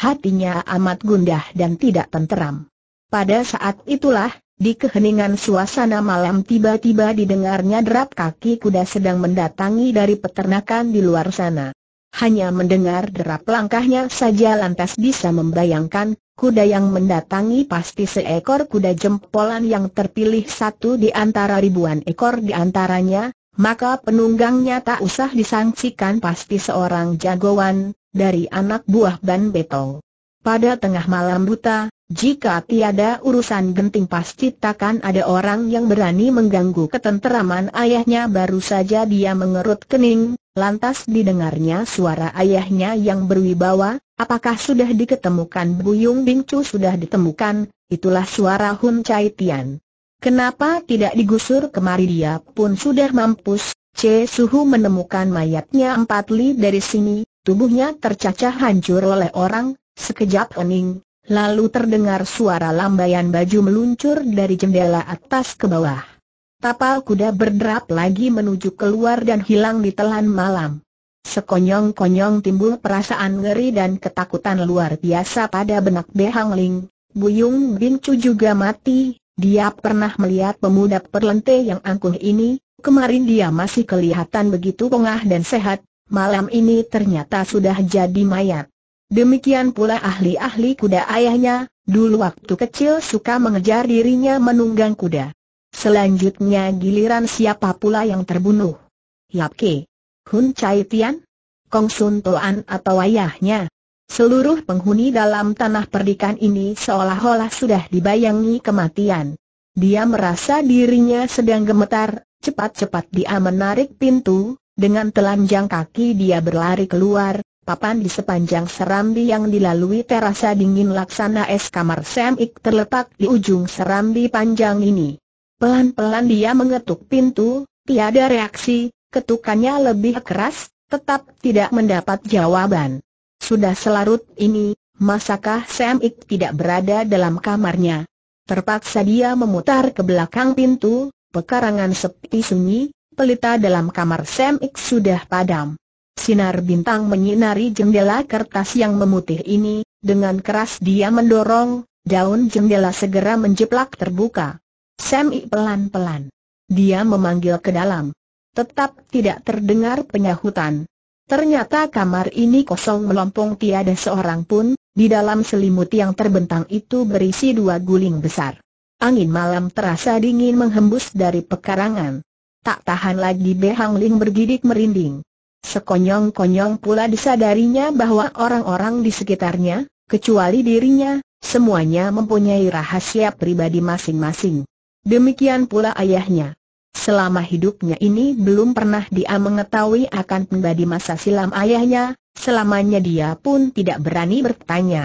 A: Hatinya amat gundah dan tidak tenteram. Pada saat itulah, di keheningan suasana malam tiba-tiba didengarnya derap kaki kuda sedang mendatangi dari peternakan di luar sana hanya mendengar derap langkahnya saja lantas bisa membayangkan, kuda yang mendatangi pasti seekor kuda jempolan yang terpilih satu di antara ribuan ekor di antaranya, maka penunggangnya tak usah disangsikan pasti seorang jagoan, dari anak buah Ban Betong. Pada tengah malam buta, jika tiada urusan genting pasti takkan ada orang yang berani mengganggu ketenteraman ayahnya baru saja dia mengerut kening, Lantas didengarnya suara ayahnya yang berwibawa, apakah sudah diketemukan Buyung Bingcu sudah ditemukan, itulah suara Hun Chai Tian. Kenapa tidak digusur kemari dia pun sudah mampus, C. Suhu menemukan mayatnya empat li dari sini, tubuhnya tercacah hancur oleh orang, sekejap ening, lalu terdengar suara lambaian baju meluncur dari jendela atas ke bawah. Tapal kuda berderap lagi menuju keluar dan hilang di telan malam. Sekonyong-konyong timbul perasaan ngeri dan ketakutan luar biasa pada benak Behang Ling. Buyung Bincu juga mati, dia pernah melihat pemuda perlente yang angkuh ini, kemarin dia masih kelihatan begitu pengah dan sehat, malam ini ternyata sudah jadi mayat. Demikian pula ahli-ahli kuda ayahnya, dulu waktu kecil suka mengejar dirinya menunggang kuda. Selanjutnya giliran siapa pula yang terbunuh? Yap Ke. Hun Chai Tian? Kong Sun Toan atau ayahnya? Seluruh penghuni dalam tanah perdikan ini seolah-olah sudah dibayangi kematian. Dia merasa dirinya sedang gemetar, cepat-cepat dia menarik pintu, dengan telanjang kaki dia berlari keluar, papan di sepanjang serambi yang dilalui terasa dingin laksana es kamar Sam Ik terletak di ujung serambi panjang ini. Pelan-pelan dia mengetuk pintu, tiada reaksi, ketukannya lebih keras, tetap tidak mendapat jawaban. Sudah selarut ini, masakah Sam Ik tidak berada dalam kamarnya? Terpaksa dia memutar ke belakang pintu, pekarangan sepi sunyi, pelita dalam kamar Sam Ik sudah padam. Sinar bintang menyinari jendela kertas yang memutih ini, dengan keras dia mendorong, daun jendela segera menjeplak terbuka. Sam'i pelan-pelan. Dia memanggil ke dalam. Tetap tidak terdengar penyahutan. Ternyata kamar ini kosong melompong tiada seorang pun, di dalam selimut yang terbentang itu berisi dua guling besar. Angin malam terasa dingin menghembus dari pekarangan. Tak tahan lagi Behang Ling bergidik merinding. Sekonyong-konyong pula disadarinya bahwa orang-orang di sekitarnya, kecuali dirinya, semuanya mempunyai rahasia pribadi masing-masing. Demikian pula ayahnya. Selama hidupnya ini belum pernah dia mengetahui akan benda masa silam ayahnya, selamanya dia pun tidak berani bertanya.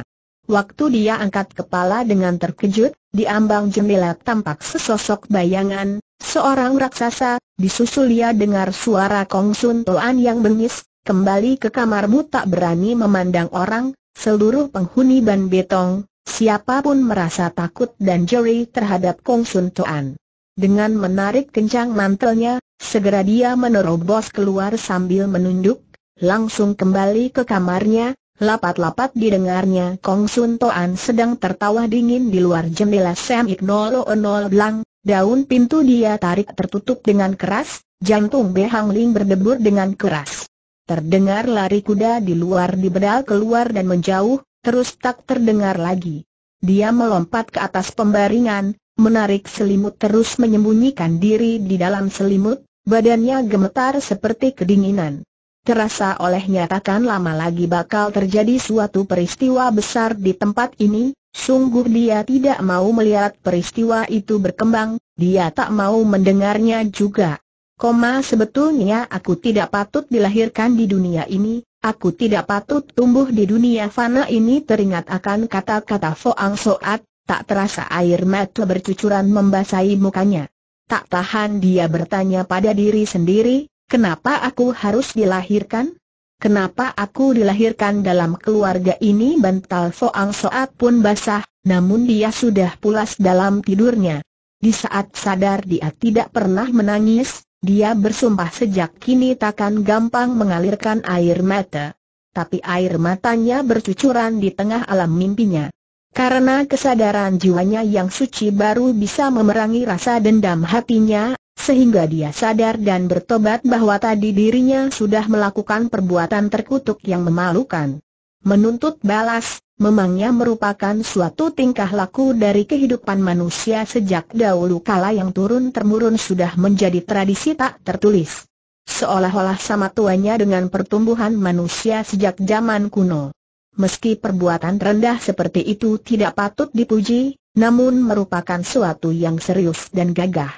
A: Waktu dia angkat kepala dengan terkejut, di ambang jendela tampak sesosok bayangan, seorang raksasa, disusul dia dengar suara Kong Sun Toan yang bengis, kembali ke kamarmu tak berani memandang orang, seluruh penghuni Ban Betong, Siapapun merasa takut dan jeri terhadap Kong Sun Toan. Dengan menarik kencang mantelnya, segera dia menerobos keluar sambil menunduk, langsung kembali ke kamarnya, lapat-lapat didengarnya Kong Sun Toan sedang tertawa dingin di luar jendela Sam Ignolo Onol Blang, daun pintu dia tarik tertutup dengan keras, jantung Behang Ling berdebur dengan keras. Terdengar lari kuda di luar dibedal keluar dan menjauh, terus tak terdengar lagi. Dia melompat ke atas pembaringan, menarik selimut terus menyembunyikan diri di dalam selimut, badannya gemetar seperti kedinginan. Terasa olehnya takkan lama lagi bakal terjadi suatu peristiwa besar di tempat ini, sungguh dia tidak mau melihat peristiwa itu berkembang, dia tak mau mendengarnya juga. Koma sebetulnya aku tidak patut dilahirkan di dunia ini, aku tidak patut tumbuh di dunia fana ini teringat akan kata-kata Foang Soat, tak terasa air mata bercucuran membasahi mukanya. Tak tahan dia bertanya pada diri sendiri, kenapa aku harus dilahirkan? Kenapa aku dilahirkan dalam keluarga ini bantal Foang Soat pun basah, namun dia sudah pulas dalam tidurnya. Di saat sadar dia tidak pernah menangis, dia bersumpah sejak kini takkan gampang mengalirkan air mata. Tapi air matanya bercucuran di tengah alam mimpinya. Karena kesadaran jiwanya yang suci baru bisa memerangi rasa dendam hatinya, sehingga dia sadar dan bertobat bahwa tadi dirinya sudah melakukan perbuatan terkutuk yang memalukan. Menuntut balas, memangnya merupakan suatu tingkah laku dari kehidupan manusia sejak dahulu kala yang turun-temurun sudah menjadi tradisi tak tertulis. Seolah-olah sama tuanya dengan pertumbuhan manusia sejak zaman kuno. Meski perbuatan rendah seperti itu tidak patut dipuji, namun merupakan suatu yang serius dan gagah.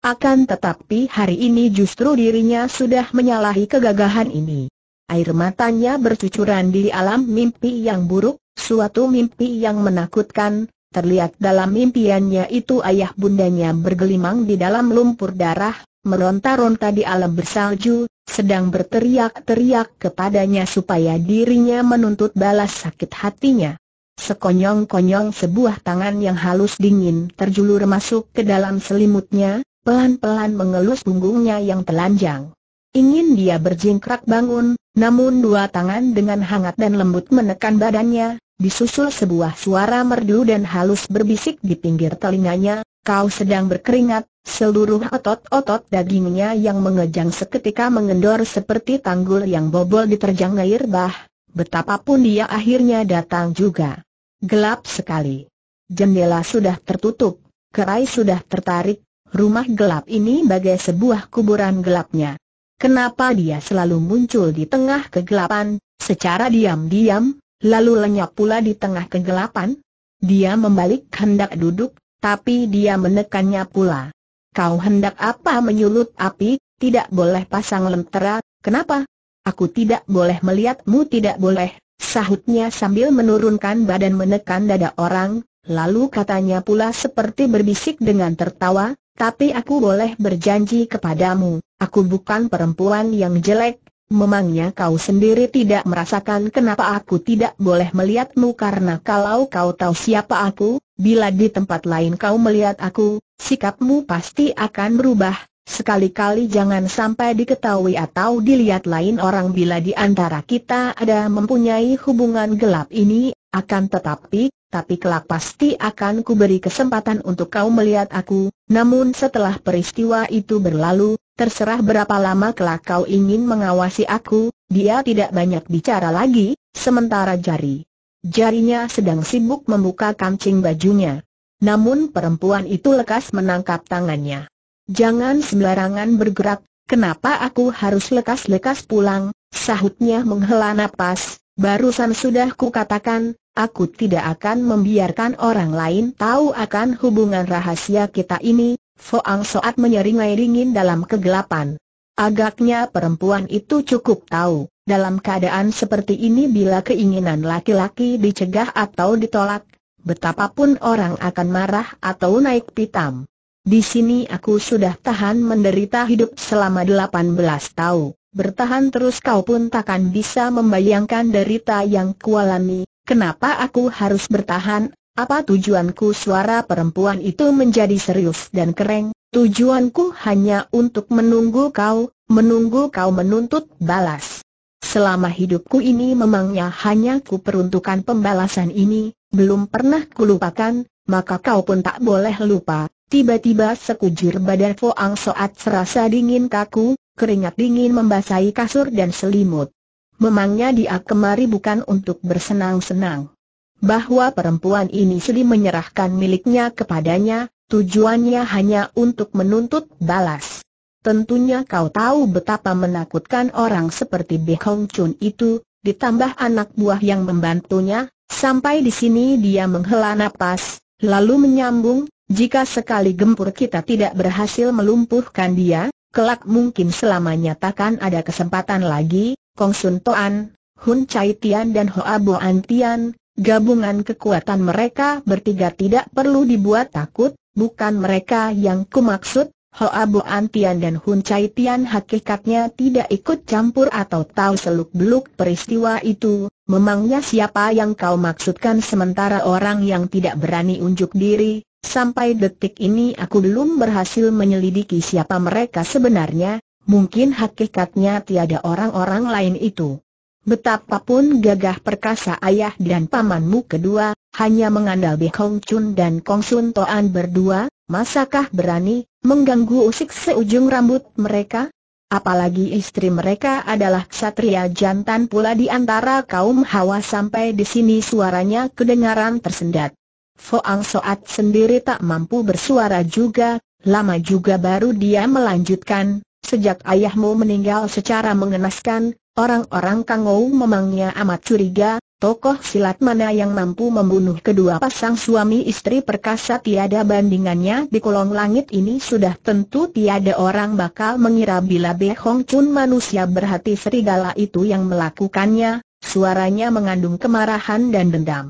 A: Akan tetapi hari ini justru dirinya sudah menyalahi kegagahan ini. Air matanya bercucuran di alam mimpi yang buruk, Suatu mimpi yang menakutkan, terlihat dalam impiannya itu ayah bundanya bergelimang di dalam lumpur darah, meronta-ronta di alam bersalju, sedang berteriak-teriak kepadanya supaya dirinya menuntut balas sakit hatinya. Sekonyong-konyong sebuah tangan yang halus dingin terjulur masuk ke dalam selimutnya, pelan-pelan mengelus punggungnya yang telanjang. Ingin dia berjingkrak bangun, namun dua tangan dengan hangat dan lembut menekan badannya, disusul sebuah suara merdu dan halus berbisik di pinggir telinganya, kau sedang berkeringat, seluruh otot-otot dagingnya yang mengejang seketika mengendor seperti tanggul yang bobol diterjang air bah, betapapun dia akhirnya datang juga. Gelap sekali. Jendela sudah tertutup, kerai sudah tertarik, rumah gelap ini bagai sebuah kuburan gelapnya. Kenapa dia selalu muncul di tengah kegelapan, secara diam-diam, lalu lenyap pula di tengah kegelapan? Dia membalik hendak duduk, tapi dia menekannya pula. Kau hendak apa menyulut api, tidak boleh pasang lentera, kenapa? Aku tidak boleh melihatmu tidak boleh, sahutnya sambil menurunkan badan menekan dada orang, lalu katanya pula seperti berbisik dengan tertawa, tapi aku boleh berjanji kepadamu, aku bukan perempuan yang jelek, memangnya kau sendiri tidak merasakan kenapa aku tidak boleh melihatmu karena kalau kau tahu siapa aku, bila di tempat lain kau melihat aku, sikapmu pasti akan berubah, Sekali-kali jangan sampai diketahui atau dilihat lain orang bila di antara kita ada mempunyai hubungan gelap ini, akan tetapi, tapi kelak pasti akan kuberi kesempatan untuk kau melihat aku, namun setelah peristiwa itu berlalu, terserah berapa lama kelak kau ingin mengawasi aku, dia tidak banyak bicara lagi, sementara jari. Jarinya sedang sibuk membuka kancing bajunya. Namun perempuan itu lekas menangkap tangannya. Jangan sembarangan bergerak, kenapa aku harus lekas-lekas pulang, sahutnya menghela napas, barusan sudah ku katakan. Aku tidak akan membiarkan orang lain tahu akan hubungan rahasia kita ini, Foang Soat menyeringai dingin dalam kegelapan. Agaknya perempuan itu cukup tahu, dalam keadaan seperti ini bila keinginan laki-laki dicegah atau ditolak, betapapun orang akan marah atau naik pitam. Di sini aku sudah tahan menderita hidup selama 18 tahun, bertahan terus kau pun takkan bisa membayangkan derita yang kualami, Kenapa aku harus bertahan? Apa tujuanku suara perempuan itu menjadi serius dan kering. Tujuanku hanya untuk menunggu kau, menunggu kau menuntut balas. Selama hidupku ini memangnya hanya ku peruntukan pembalasan ini, belum pernah kulupakan, maka kau pun tak boleh lupa. Tiba-tiba sekujur badan Fo Ang Soat serasa dingin kaku, keringat dingin membasahi kasur dan selimut. Memangnya dia kemari bukan untuk bersenang-senang. Bahwa perempuan ini sedih menyerahkan miliknya kepadanya, tujuannya hanya untuk menuntut balas. Tentunya kau tahu betapa menakutkan orang seperti Be Hong Chun itu, ditambah anak buah yang membantunya, sampai di sini dia menghela nafas, lalu menyambung, jika sekali gempur kita tidak berhasil melumpuhkan dia, kelak mungkin selamanya takkan ada kesempatan lagi, Kong Sun Toan, Hun Chai Tian dan Hoa Boan Tian, gabungan kekuatan mereka bertiga tidak perlu dibuat takut, bukan mereka yang kumaksud, Hoa Boan Tian dan Hun Chai Tian hakikatnya tidak ikut campur atau tahu seluk-beluk peristiwa itu, memangnya siapa yang kau maksudkan sementara orang yang tidak berani unjuk diri, sampai detik ini aku belum berhasil menyelidiki siapa mereka sebenarnya, mungkin hakikatnya tiada orang-orang lain itu. Betapapun gagah perkasa ayah dan pamanmu kedua, hanya mengandal Be Hong Chun dan Kong Sun Toan berdua, masakah berani mengganggu usik seujung rambut mereka? Apalagi istri mereka adalah ksatria jantan pula di antara kaum Hawa sampai di sini suaranya kedengaran tersendat. Foang Soat sendiri tak mampu bersuara juga, lama juga baru dia melanjutkan, Sejak ayahmu meninggal secara mengenaskan, orang-orang Kangou memangnya amat curiga, tokoh silat mana yang mampu membunuh kedua pasang suami istri perkasa tiada bandingannya di kolong langit ini sudah tentu tiada orang bakal mengira bila Be Hong Chun manusia berhati serigala itu yang melakukannya, suaranya mengandung kemarahan dan dendam.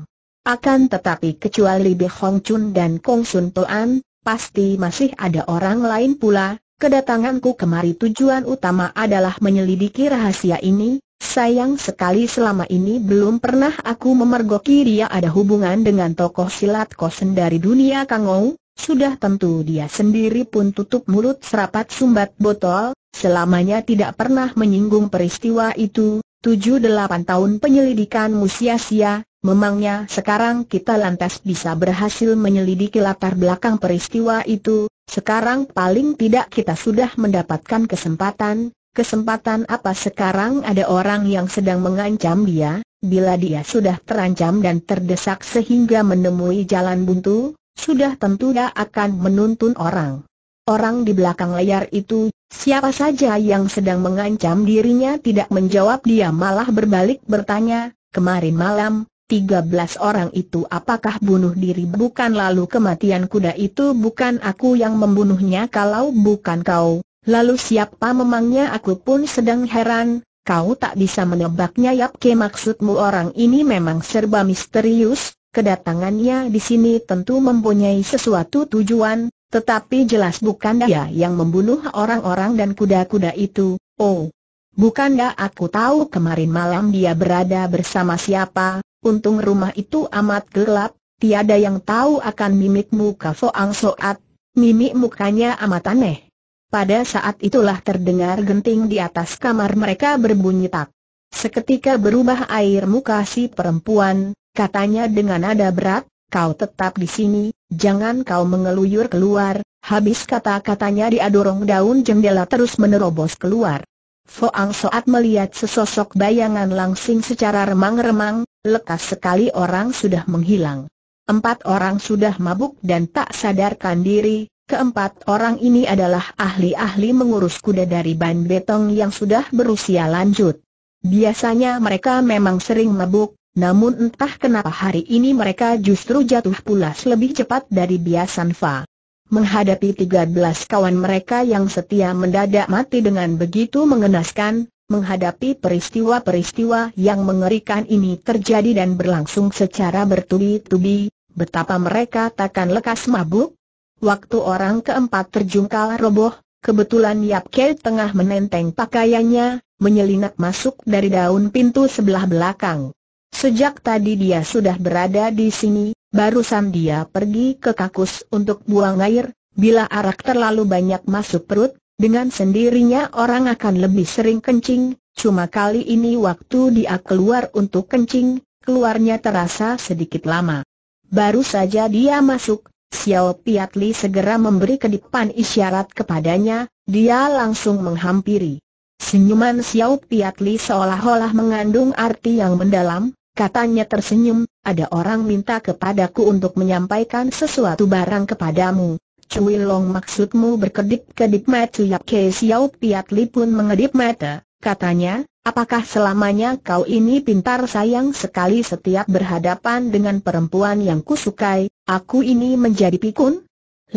A: Akan tetapi kecuali Be Hong Chun dan Kong Sun Toan, pasti masih ada orang lain pula, Kedatanganku kemari tujuan utama adalah menyelidiki rahasia ini, sayang sekali selama ini belum pernah aku memergoki dia ada hubungan dengan tokoh silat kosen dari dunia Kangou, sudah tentu dia sendiri pun tutup mulut serapat sumbat botol, selamanya tidak pernah menyinggung peristiwa itu, Tujuh delapan tahun penyelidikanmu sia-sia, memangnya sekarang kita lantas bisa berhasil menyelidiki latar belakang peristiwa itu, sekarang paling tidak kita sudah mendapatkan kesempatan, kesempatan apa sekarang ada orang yang sedang mengancam dia, bila dia sudah terancam dan terdesak sehingga menemui jalan buntu, sudah tentu dia akan menuntun orang. Orang di belakang layar itu, siapa saja yang sedang mengancam dirinya tidak menjawab dia malah berbalik bertanya, kemarin malam, 13 orang itu apakah bunuh diri bukan lalu kematian kuda itu bukan aku yang membunuhnya kalau bukan kau, lalu siapa memangnya aku pun sedang heran, kau tak bisa menebaknya Yap ke maksudmu orang ini memang serba misterius, kedatangannya di sini tentu mempunyai sesuatu tujuan, tetapi jelas bukan dia yang membunuh orang-orang dan kuda-kuda itu, oh, Bukankah aku tahu kemarin malam dia berada bersama siapa, untung rumah itu amat gelap, tiada yang tahu akan mimikmu Fo Ang Soat, mimik mukanya amat aneh. Pada saat itulah terdengar genting di atas kamar mereka berbunyi tak. Seketika berubah air muka si perempuan, katanya dengan nada berat, kau tetap di sini, jangan kau mengeluyur keluar, habis kata-katanya diadorong daun jendela terus menerobos keluar. Foang Soat melihat sesosok bayangan langsing secara remang-remang, lekas sekali orang sudah menghilang. Empat orang sudah mabuk dan tak sadarkan diri, keempat orang ini adalah ahli-ahli mengurus kuda dari Ban Betong yang sudah berusia lanjut. Biasanya mereka memang sering mabuk, namun entah kenapa hari ini mereka justru jatuh pulas lebih cepat dari biasan Fa. Menghadapi 13 kawan mereka yang setia mendadak mati dengan begitu mengenaskan, menghadapi peristiwa-peristiwa yang mengerikan ini terjadi dan berlangsung secara bertubi-tubi, betapa mereka takkan lekas mabuk. Waktu orang keempat terjungkal roboh, kebetulan Yap Kei tengah menenteng pakaiannya, menyelinap masuk dari daun pintu sebelah belakang. Sejak tadi dia sudah berada di sini, Barusan dia pergi ke kakus untuk buang air, bila arak terlalu banyak masuk perut, dengan sendirinya orang akan lebih sering kencing, cuma kali ini waktu dia keluar untuk kencing, keluarnya terasa sedikit lama. Baru saja dia masuk, Xiao Piatli segera memberi kedipan isyarat kepadanya, dia langsung menghampiri. Senyuman Xiao Piatli seolah-olah mengandung arti yang mendalam, Katanya tersenyum, ada orang minta kepadaku untuk menyampaikan sesuatu barang kepadamu. Cui Long maksudmu berkedip-kedip mata Yap Kei Siau Piat Li pun mengedip mata, katanya, apakah selamanya kau ini pintar sayang sekali setiap berhadapan dengan perempuan yang kusukai, aku ini menjadi pikun?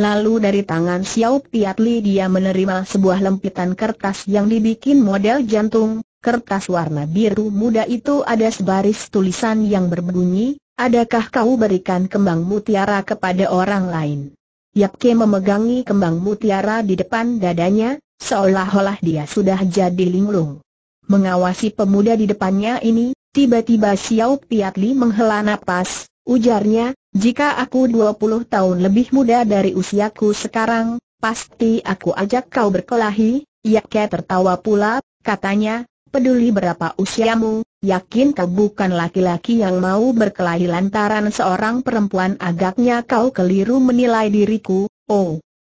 A: Lalu dari tangan Siau Piat Li dia menerima sebuah lempitan kertas yang dibikin model jantung, kertas warna biru muda itu ada sebaris tulisan yang berbunyi, adakah kau berikan kembang mutiara kepada orang lain? Yapke memegangi kembang mutiara di depan dadanya, seolah-olah dia sudah jadi linglung. Mengawasi pemuda di depannya ini, tiba-tiba Xiao Piatli menghela nafas. ujarnya, jika aku 20 tahun lebih muda dari usiaku sekarang, pasti aku ajak kau berkelahi, Yapke tertawa pula, katanya, peduli berapa usiamu, yakin kau bukan laki-laki yang mau berkelahi lantaran seorang perempuan agaknya kau keliru menilai diriku, oh.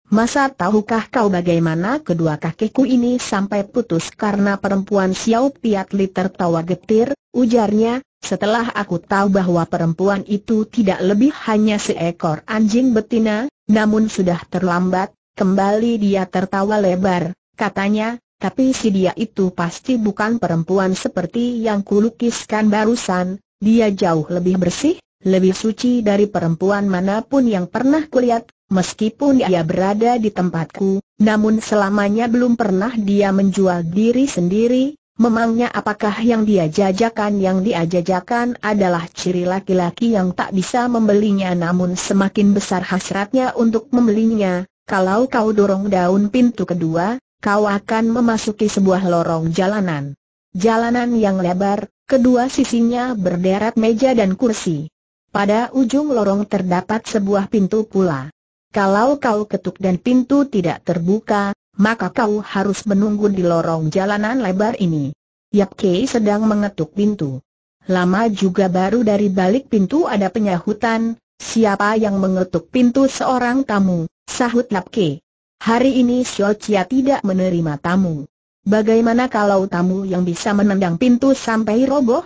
A: Masa tahukah kau bagaimana kedua kakiku ini sampai putus karena perempuan Xiao Piat Li tertawa getir, ujarnya, setelah aku tahu bahwa perempuan itu tidak lebih hanya seekor anjing betina, namun sudah terlambat, kembali dia tertawa lebar, katanya, tapi si dia itu pasti bukan perempuan seperti yang kulukiskan barusan, dia jauh lebih bersih, lebih suci dari perempuan manapun yang pernah kulihat, meskipun dia berada di tempatku, namun selamanya belum pernah dia menjual diri sendiri, memangnya apakah yang dia jajakan yang dia jajakan adalah ciri laki-laki yang tak bisa membelinya namun semakin besar hasratnya untuk membelinya, kalau kau dorong daun pintu kedua, kau akan memasuki sebuah lorong jalanan. Jalanan yang lebar, kedua sisinya berderet meja dan kursi. Pada ujung lorong terdapat sebuah pintu pula. Kalau kau ketuk dan pintu tidak terbuka, maka kau harus menunggu di lorong jalanan lebar ini. Yap Kei sedang mengetuk pintu. Lama juga baru dari balik pintu ada penyahutan, siapa yang mengetuk pintu seorang tamu, sahut Yap Kei. Hari ini Xiao Chia tidak menerima tamu. Bagaimana kalau tamu yang bisa menendang pintu sampai roboh?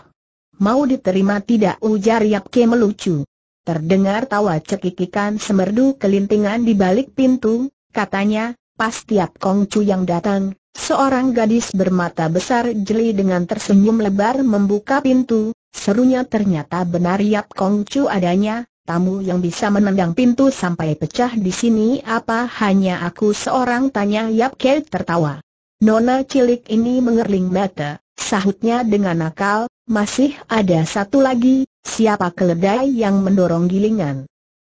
A: Mau diterima tidak ujar Yap Ke melucu. Terdengar tawa cekikikan semerdu kelintingan di balik pintu, katanya, pas tiap Kong Chu yang datang, seorang gadis bermata besar jeli dengan tersenyum lebar membuka pintu, serunya ternyata benar Yap Kong Chu adanya, Tamu yang bisa menendang pintu sampai pecah di sini apa hanya aku seorang tanya Yap Kei tertawa. Nona cilik ini mengerling mata, sahutnya dengan nakal, masih ada satu lagi, siapa keledai yang mendorong gilingan.